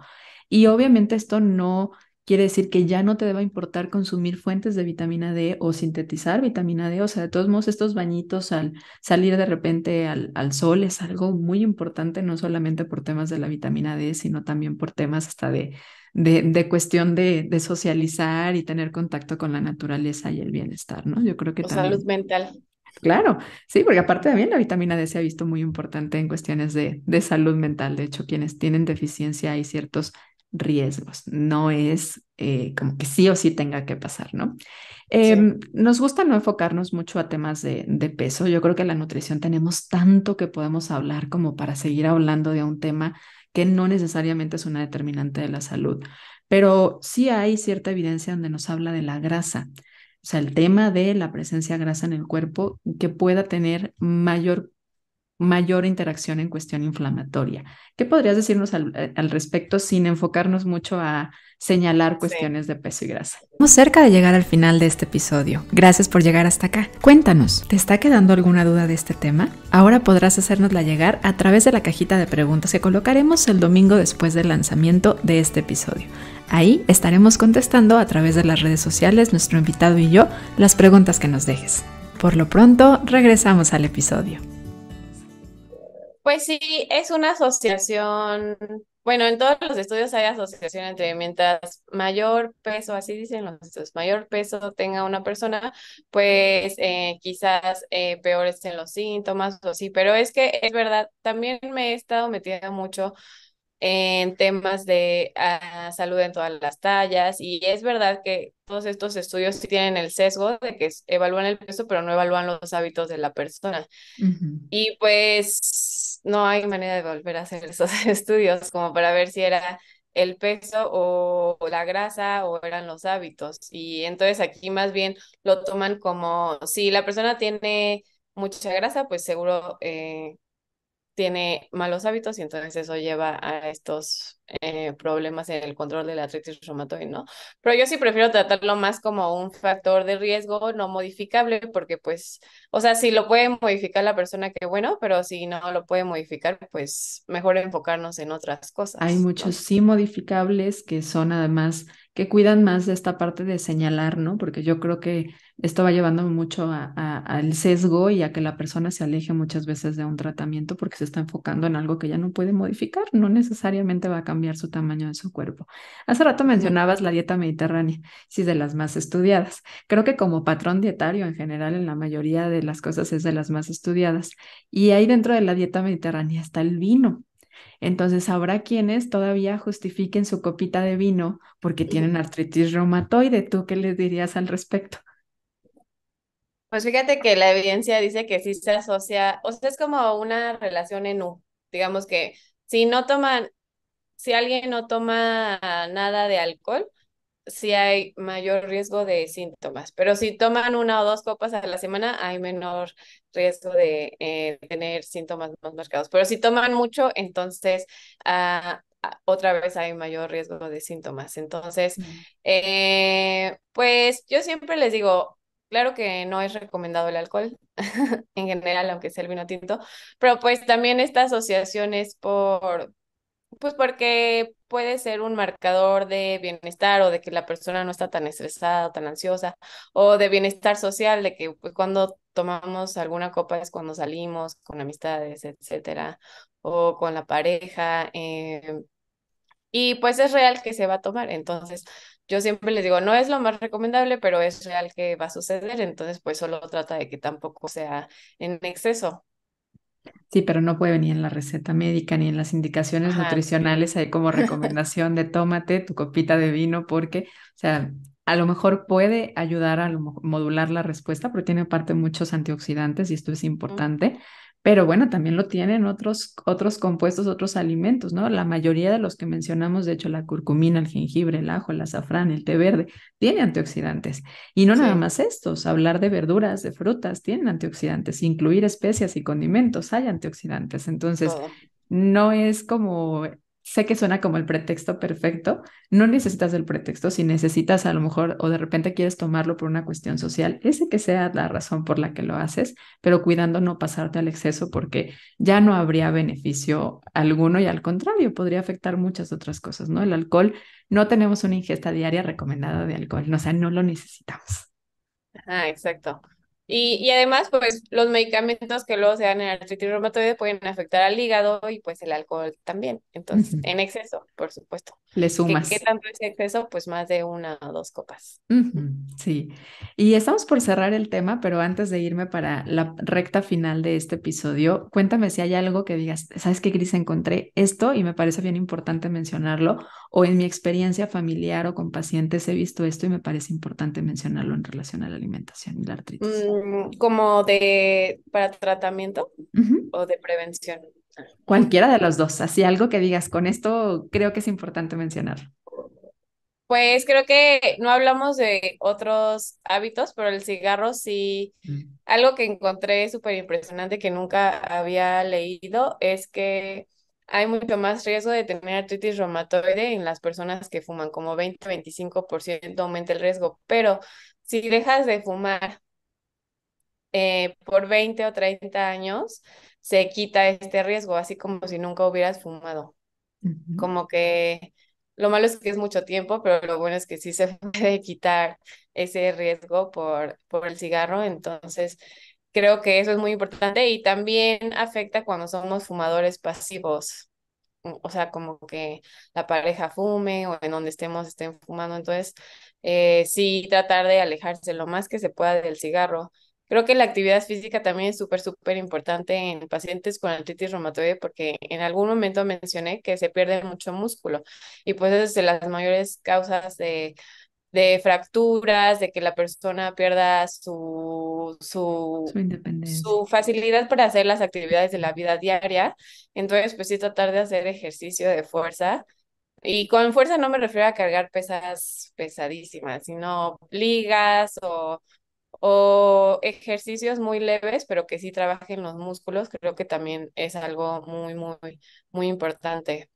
Y obviamente esto no quiere decir que ya no te deba importar consumir fuentes de vitamina D o sintetizar vitamina D. O sea, de todos modos, estos bañitos al salir de repente al, sol es algo muy importante, no solamente por temas de la vitamina D, sino también por temas hasta de, de, cuestión de, socializar y tener contacto con la naturaleza y el bienestar, ¿no? Yo creo que Salud mental. Claro, sí, porque aparte también la vitamina D se ha visto muy importante en cuestiones de, de, salud mental. De hecho, quienes tienen deficiencia hay ciertos riesgos, no es eh, como que sí o sí tenga que pasar, ¿no? Em, nos gusta no enfocarnos mucho a temas de, peso, yo creo que la nutrición tenemos tanto que podemos hablar como para seguir hablando de un tema que no necesariamente es una determinante de la salud, pero sí hay cierta evidencia donde nos habla de la grasa. O sea, el tema de la presencia de grasa en el cuerpo que pueda tener mayor mayor interacción en cuestión inflamatoria. ¿Qué podrías decirnos al, eh, respecto sin enfocarnos mucho a señalar cuestiones de peso y grasa? Estamos cerca de llegar al final de este episodio. Gracias por llegar hasta acá. Cuéntanos, ¿te está quedando alguna duda de este tema? Ahora podrás hacérnosla llegar a través de la cajita de preguntas que colocaremos el domingo después del lanzamiento de este episodio. Ahí estaremos contestando a través de las redes sociales, nuestro invitado y yo, las preguntas que nos dejes. Por lo pronto, regresamos al episodio. Pues sí, es una asociación. Bueno, en todos los estudios hay asociación entre mientras mayor peso, así dicen los estudios, mayor peso tenga una persona, pues eh, quizás eh, peores en los síntomas o sí, Pero es que es verdad, también me he estado metida mucho en temas de ah, salud en todas las tallas. Y es verdad que todos estos estudios tienen el sesgo de que evalúan el peso, pero no evalúan los hábitos de la persona. Y pues no hay manera de volver a hacer esos estudios como para ver si era el peso o, la grasa o eran los hábitos. Y entonces aquí más bien lo toman como si la persona tiene mucha grasa, pues seguro eh, tiene malos hábitos y entonces eso lleva a estos eh, problemas en el control de la artritis reumatoide, ¿no? Pero yo sí prefiero tratarlo más como un factor de riesgo no modificable porque pues, o sea, si lo puede modificar la persona, qué bueno, pero si no lo puede modificar, pues mejor enfocarnos en otras cosas. Hay muchos sí modificables que son además que cuidan más de esta parte de señalar, ¿no? Porque yo creo que esto va llevando mucho al sesgo y a que la persona se aleje muchas veces de un tratamiento porque se está enfocando en algo que ya no puede modificar, no necesariamente va a cambiar su tamaño de su cuerpo. Hace rato mencionabas la dieta mediterránea, sí, de las más estudiadas. Creo que como patrón dietario en general en la mayoría de las cosas es de las más estudiadas. Y ahí dentro de la dieta mediterránea está el vino entonces habrá quienes todavía justifiquen su copita de vino porque tienen artritis reumatoide. ¿Tú qué les dirías al respecto? Pues fíjate que la evidencia dice que sí se asocia, o sea, es como una relación en U. Digamos que si no toman, si alguien no toma nada de alcohol, si hay mayor riesgo de síntomas, pero si toman una o dos copas a la semana hay menor riesgo de eh, tener síntomas más marcados. Pero si toman mucho, entonces ah, ah, otra vez hay mayor riesgo de síntomas. Entonces, eh, pues yo siempre les digo, claro que no es recomendado el alcohol en general, aunque sea el vino tinto, pero pues también esta asociación es por, pues porque puede ser un marcador de bienestar o de que la persona no está tan estresada o tan ansiosa o de bienestar social, de que pues, cuando tomamos alguna copa es cuando salimos con amistades, etcétera, o con la pareja. Em, y pues es real que se va a tomar. Entonces, yo siempre les digo, no es lo más recomendable, pero es real que va a suceder. Entonces, pues solo trata de que tampoco sea en exceso. Sí, pero no puede venir en la receta médica ni en las indicaciones nutricionales. Hay como recomendación de tómate tu copita de vino porque, o sea, a lo mejor puede ayudar a modular la respuesta pero tiene parte muchos antioxidantes y esto es importante, pero bueno, también lo tienen otros, otros compuestos, otros alimentos, ¿no? La mayoría de los que mencionamos, de hecho, la curcumina, el jengibre, el ajo, el azafrán, el té verde, tiene antioxidantes. Y no nada más estos, hablar de verduras, de frutas, tienen antioxidantes, incluir especias y condimentos, hay antioxidantes. Entonces, no es como sé que suena como el pretexto perfecto, no necesitas el pretexto, si necesitas a lo mejor o de repente quieres tomarlo por una cuestión social, ese que sea la razón por la que lo haces, pero cuidando no pasarte al exceso porque ya no habría beneficio alguno y al contrario, podría afectar muchas otras cosas, ¿no? El alcohol, no tenemos una ingesta diaria recomendada de alcohol, o sea, no lo necesitamos. Ah, exacto. Y, además, pues los medicamentos que luego se dan en artritis reumatoide pueden afectar al hígado y pues el alcohol también. Entonces, en exceso, por supuesto. Le sumas. ¿Qué, tanto es exceso? Pues más de una o dos copas. sí. Y estamos por cerrar el tema, pero antes de irme para la recta final de este episodio, cuéntame si hay algo que digas, ¿sabes qué, Gris? Encontré esto y me parece bien importante mencionarlo, o en mi experiencia familiar o con pacientes he visto esto y me parece importante mencionarlo en relación a la alimentación y la artritis. Mm, como de para tratamiento o de prevención. Cualquiera de los dos, así algo que digas con esto, creo que es importante mencionar. Pues creo que no hablamos de otros hábitos, pero el cigarro sí. Mm. Algo que encontré súper impresionante que nunca había leído es que hay mucho más riesgo de tener artritis reumatoide en las personas que fuman, como 20-25% aumenta el riesgo, pero si dejas de fumar eh, por 20 o 30 años, se quita este riesgo, así como si nunca hubieras fumado. Como que lo malo es que es mucho tiempo, pero lo bueno es que sí se puede quitar ese riesgo por, por el cigarro. Entonces, creo que eso es muy importante y también afecta cuando somos fumadores pasivos. Mm, o sea, como que la pareja fume o en donde estemos estén fumando. Entonces, eh, sí, tratar de alejarse lo más que se pueda del cigarro. Creo que la actividad física también es súper, súper importante en pacientes con artritis reumatoide porque en algún momento mencioné que se pierde mucho músculo y pues es de las mayores causas de, de fracturas, de que la persona pierda su, su, su, su, facilidad para hacer las actividades de la vida diaria. Entonces, pues sí, tratar de hacer ejercicio de fuerza. Y con fuerza no me refiero a cargar pesas pesadísimas, sino ligas o o ejercicios muy leves, pero que sí trabajen los músculos, creo que también es algo muy, muy, muy importante.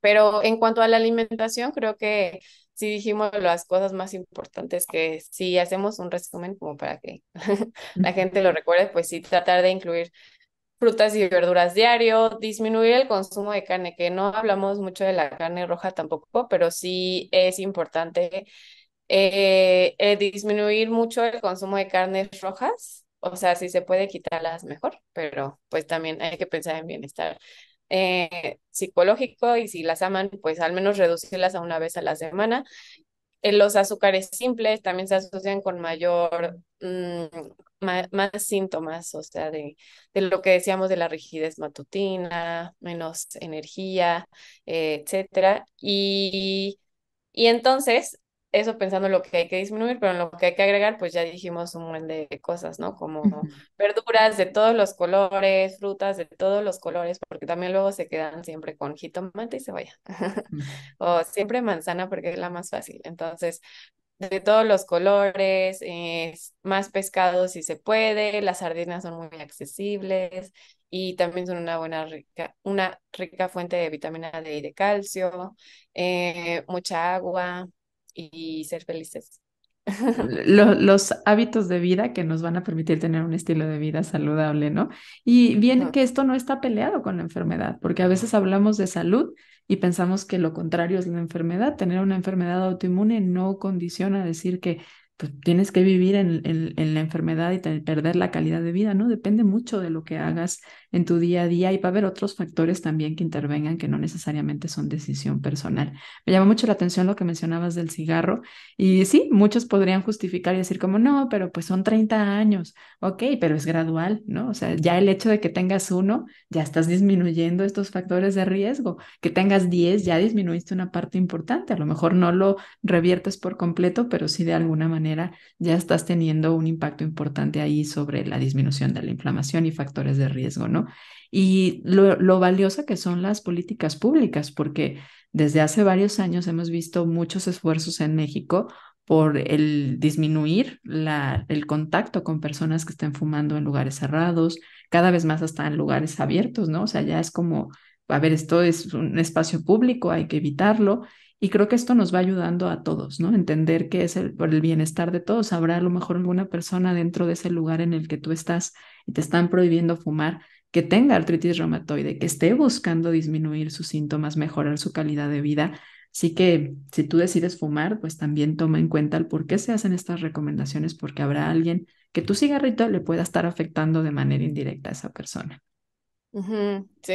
Pero en cuanto a la alimentación, creo que si dijimos las cosas más importantes que si hacemos un resumen como para que la gente lo recuerde, pues sí tratar de incluir frutas y verduras diario, disminuir el consumo de carne, que no hablamos mucho de la carne roja tampoco, pero sí es importante eh, eh, disminuir mucho el consumo de carnes rojas, o sea, si se puede quitarlas mejor, pero pues también hay que pensar en bienestar eh, psicológico y si las aman, pues al menos reducirlas a una vez a la semana. los azúcares simples también se asocian con mayor, mm, más, síntomas, o sea, de, de, lo que decíamos de la rigidez matutina, menos energía, etcétera. Y, y entonces, eso pensando en lo que hay que disminuir, pero en lo que hay que agregar, pues ya dijimos un montón de cosas, ¿no? Como verduras de todos los colores, frutas de todos los colores, porque también luego se quedan siempre con jitomate y cebolla. o siempre manzana porque es la más fácil. Entonces, de todos los colores, más pescado si se puede, las sardinas son muy accesibles y también son una buena rica, una rica fuente de vitamina D y de calcio, eh, mucha agua, y ser felices. Los, hábitos de vida que nos van a permitir tener un estilo de vida saludable, ¿no? Y bien que esto no está peleado con la enfermedad, porque a veces hablamos de salud y pensamos que lo contrario es la enfermedad. Tener una enfermedad autoinmune no condiciona decir que pues, tienes que vivir en, la enfermedad y perder la calidad de vida, ¿no? Depende mucho de lo que hagas en tu día a día y va a haber otros factores también que intervengan que no necesariamente son decisión personal. Me llama mucho la atención lo que mencionabas del cigarro y sí, muchos podrían justificar y decir como, no, pero pues son 30 años, ok, pero es gradual, ¿no? O sea, ya el hecho de que tengas uno, ya estás disminuyendo estos factores de riesgo, que tengas 10, ya disminuiste una parte importante, a lo mejor no lo reviertes por completo, pero sí de alguna manera ya estás teniendo un impacto importante ahí sobre la disminución de la inflamación y factores de riesgo, ¿no? Y lo, valiosa que son las políticas públicas, porque desde hace varios años hemos visto muchos esfuerzos en México por el disminuir el contacto con personas que estén fumando en lugares cerrados, cada vez más hasta en lugares abiertos, ¿no? O sea, ya es como, a ver, esto es un espacio público, hay que evitarlo y creo que esto nos va ayudando a todos, ¿no? Entender que es el, por el bienestar de todos. Habrá a lo mejor alguna persona dentro de ese lugar en el que tú estás y te están prohibiendo fumar que tenga artritis reumatoide, que esté buscando disminuir sus síntomas, mejorar su calidad de vida. Así que si tú decides fumar, pues también toma en cuenta el por qué se hacen estas recomendaciones, porque habrá alguien que tu cigarrito le pueda estar afectando de manera indirecta a esa persona. Sí,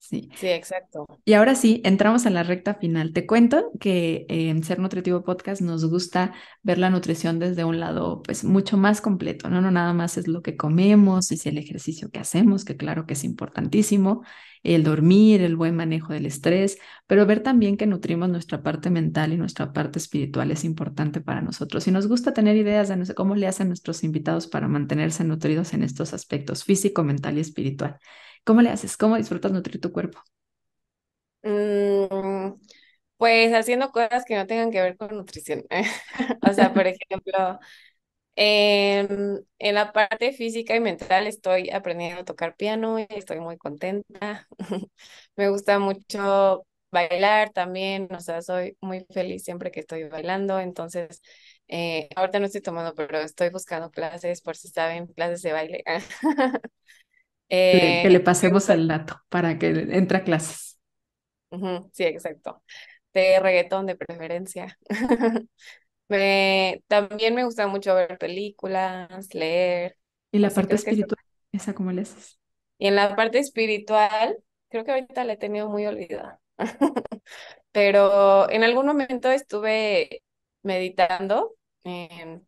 Sí. exacto. Y ahora sí, entramos en la recta final. Te cuento que en Ser Nutritivo Podcast nos gusta ver la nutrición desde un lado pues mucho más completo, ¿no? No nada más es lo que comemos, es el ejercicio que hacemos, que claro que es importantísimo, el dormir, el buen manejo del estrés, pero ver también que nutrimos nuestra parte mental y nuestra parte espiritual es importante para nosotros. Y nos gusta tener ideas de cómo le hacen nuestros invitados para mantenerse nutridos en estos aspectos físico, mental y espiritual. ¿Cómo le haces? ¿Cómo disfrutas nutrir tu cuerpo? Mm, pues haciendo cosas que no tengan que ver con nutrición. o sea, por ejemplo, em, en, la parte física y mental estoy aprendiendo a tocar piano y estoy muy contenta. Me gusta mucho bailar también, o sea, soy muy feliz siempre que estoy bailando, entonces eh, ahorita no estoy tomando, pero estoy buscando clases, por si saben, clases de baile. Eh, que le pasemos al dato para que entre a clases. sí, exacto. De reggaetón de preferencia. también me gusta mucho ver películas, leer. ¿Y la parte espiritual? ¿Esa cómo le haces? Y en la parte espiritual, creo que ahorita la he tenido muy olvidada. Pero en algún momento estuve meditando. en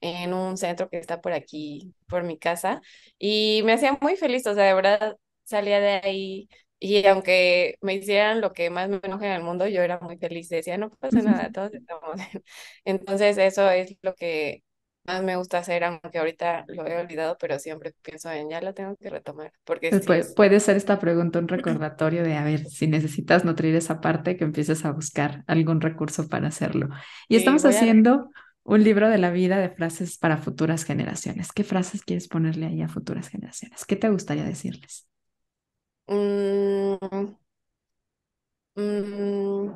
en un centro que está por aquí, por mi casa, y me hacía muy feliz, o sea, de verdad salía de ahí y aunque me hicieran lo que más me enoja en el mundo, yo era muy feliz, decía, no pasa nada, todos estamos bien. Entonces eso es lo que más me gusta hacer, aunque ahorita lo he olvidado, pero siempre pienso en ya lo tengo que retomar. Porque pues puede, ser esta pregunta un recordatorio de, a ver, si necesitas nutrir esa parte, que empieces a buscar algún recurso para hacerlo. Y estamos haciendo un libro de la vida de frases para futuras generaciones. ¿Qué frases quieres ponerle ahí a futuras generaciones? ¿Qué te gustaría decirles? Mm, mm,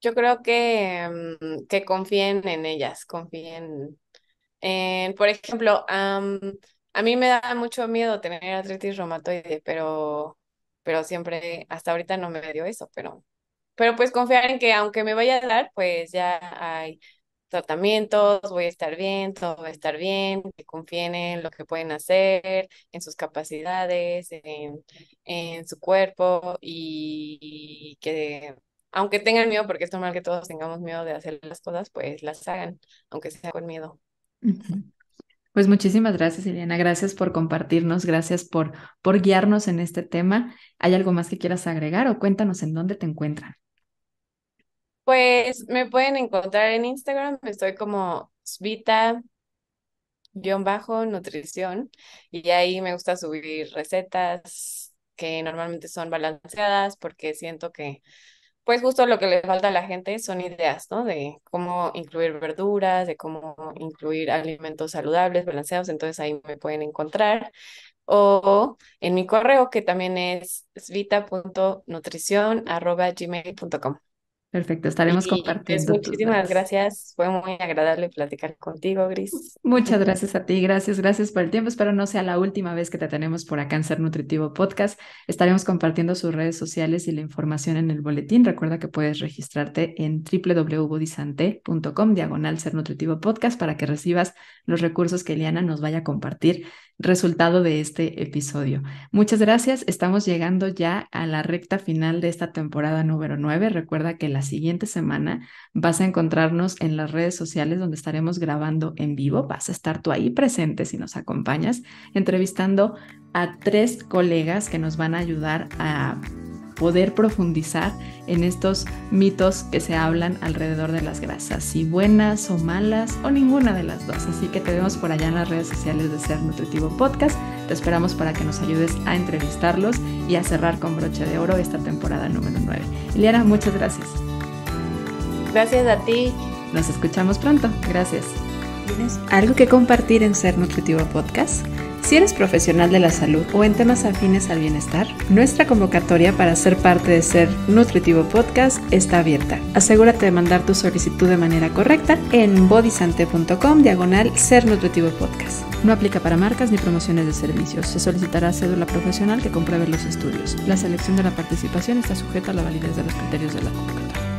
yo creo que, mm, que confíen en ellas, confíen en, por ejemplo, a mí me da mucho miedo tener artritis reumatoide, pero, pero siempre, hasta ahorita no me dio eso, pero pero pues confiar en que aunque me vaya a dar, pues ya hay tratamientos, voy a estar bien, todo va a estar bien, que confíen en lo que pueden hacer, en sus capacidades, en, su cuerpo y que aunque tengan miedo, porque es normal que todos tengamos miedo de hacer las cosas, pues las hagan, aunque sea con miedo. Pues muchísimas gracias, Eliana. Gracias por compartirnos, gracias por, por guiarnos en este tema. ¿Hay algo más que quieras agregar o cuéntanos en dónde te encuentran? Pues me pueden encontrar en Instagram, estoy como Svita nutrición y ahí me gusta subir recetas que normalmente son balanceadas porque siento que pues justo lo que le falta a la gente son ideas, ¿no? De cómo incluir verduras, de cómo incluir alimentos saludables, balanceados, entonces ahí me pueden encontrar o en mi correo que también es svita.nutrición@gmail.com. Perfecto, estaremos pues, compartiendo. muchísimas gracias, fue muy agradable platicar contigo, Gris. Muchas gracias a ti, gracias, gracias por el tiempo. Espero no sea la última vez que te tenemos por acá en Ser Nutritivo Podcast. Estaremos compartiendo sus redes sociales y la información en el boletín. Recuerda que puedes registrarte en www.bodisante.com diagonal Ser Nutritivo Podcast para que recibas los recursos que Eliana nos vaya a compartir resultado de este episodio. Muchas gracias, estamos llegando ya a la recta final de esta temporada número 9. Recuerda que la la siguiente semana vas a encontrarnos en las redes sociales donde estaremos grabando en vivo. Vas a estar tú ahí presente si nos acompañas, entrevistando a tres colegas que nos van a ayudar a poder profundizar en estos mitos que se hablan alrededor de las grasas, si buenas o malas o ninguna de las dos. Así que te vemos por allá en las redes sociales de Ser Nutritivo Podcast. Te esperamos para que nos ayudes a entrevistarlos y a cerrar con broche de oro esta temporada número 9. Eliana, muchas gracias. Gracias a ti. Nos escuchamos pronto. Gracias. ¿Tienes algo que compartir en Ser Nutritivo Podcast? Si eres profesional de la salud o en temas afines al bienestar, nuestra convocatoria para ser parte de Ser Nutritivo Podcast está abierta. Asegúrate de mandar tu solicitud de manera correcta en bodysante.com diagonal Ser Nutritivo Podcast. No aplica para marcas ni promociones de servicios. Se solicitará cédula profesional que compruebe los estudios. La selección de la participación está sujeta a la validez de los criterios de la convocatoria.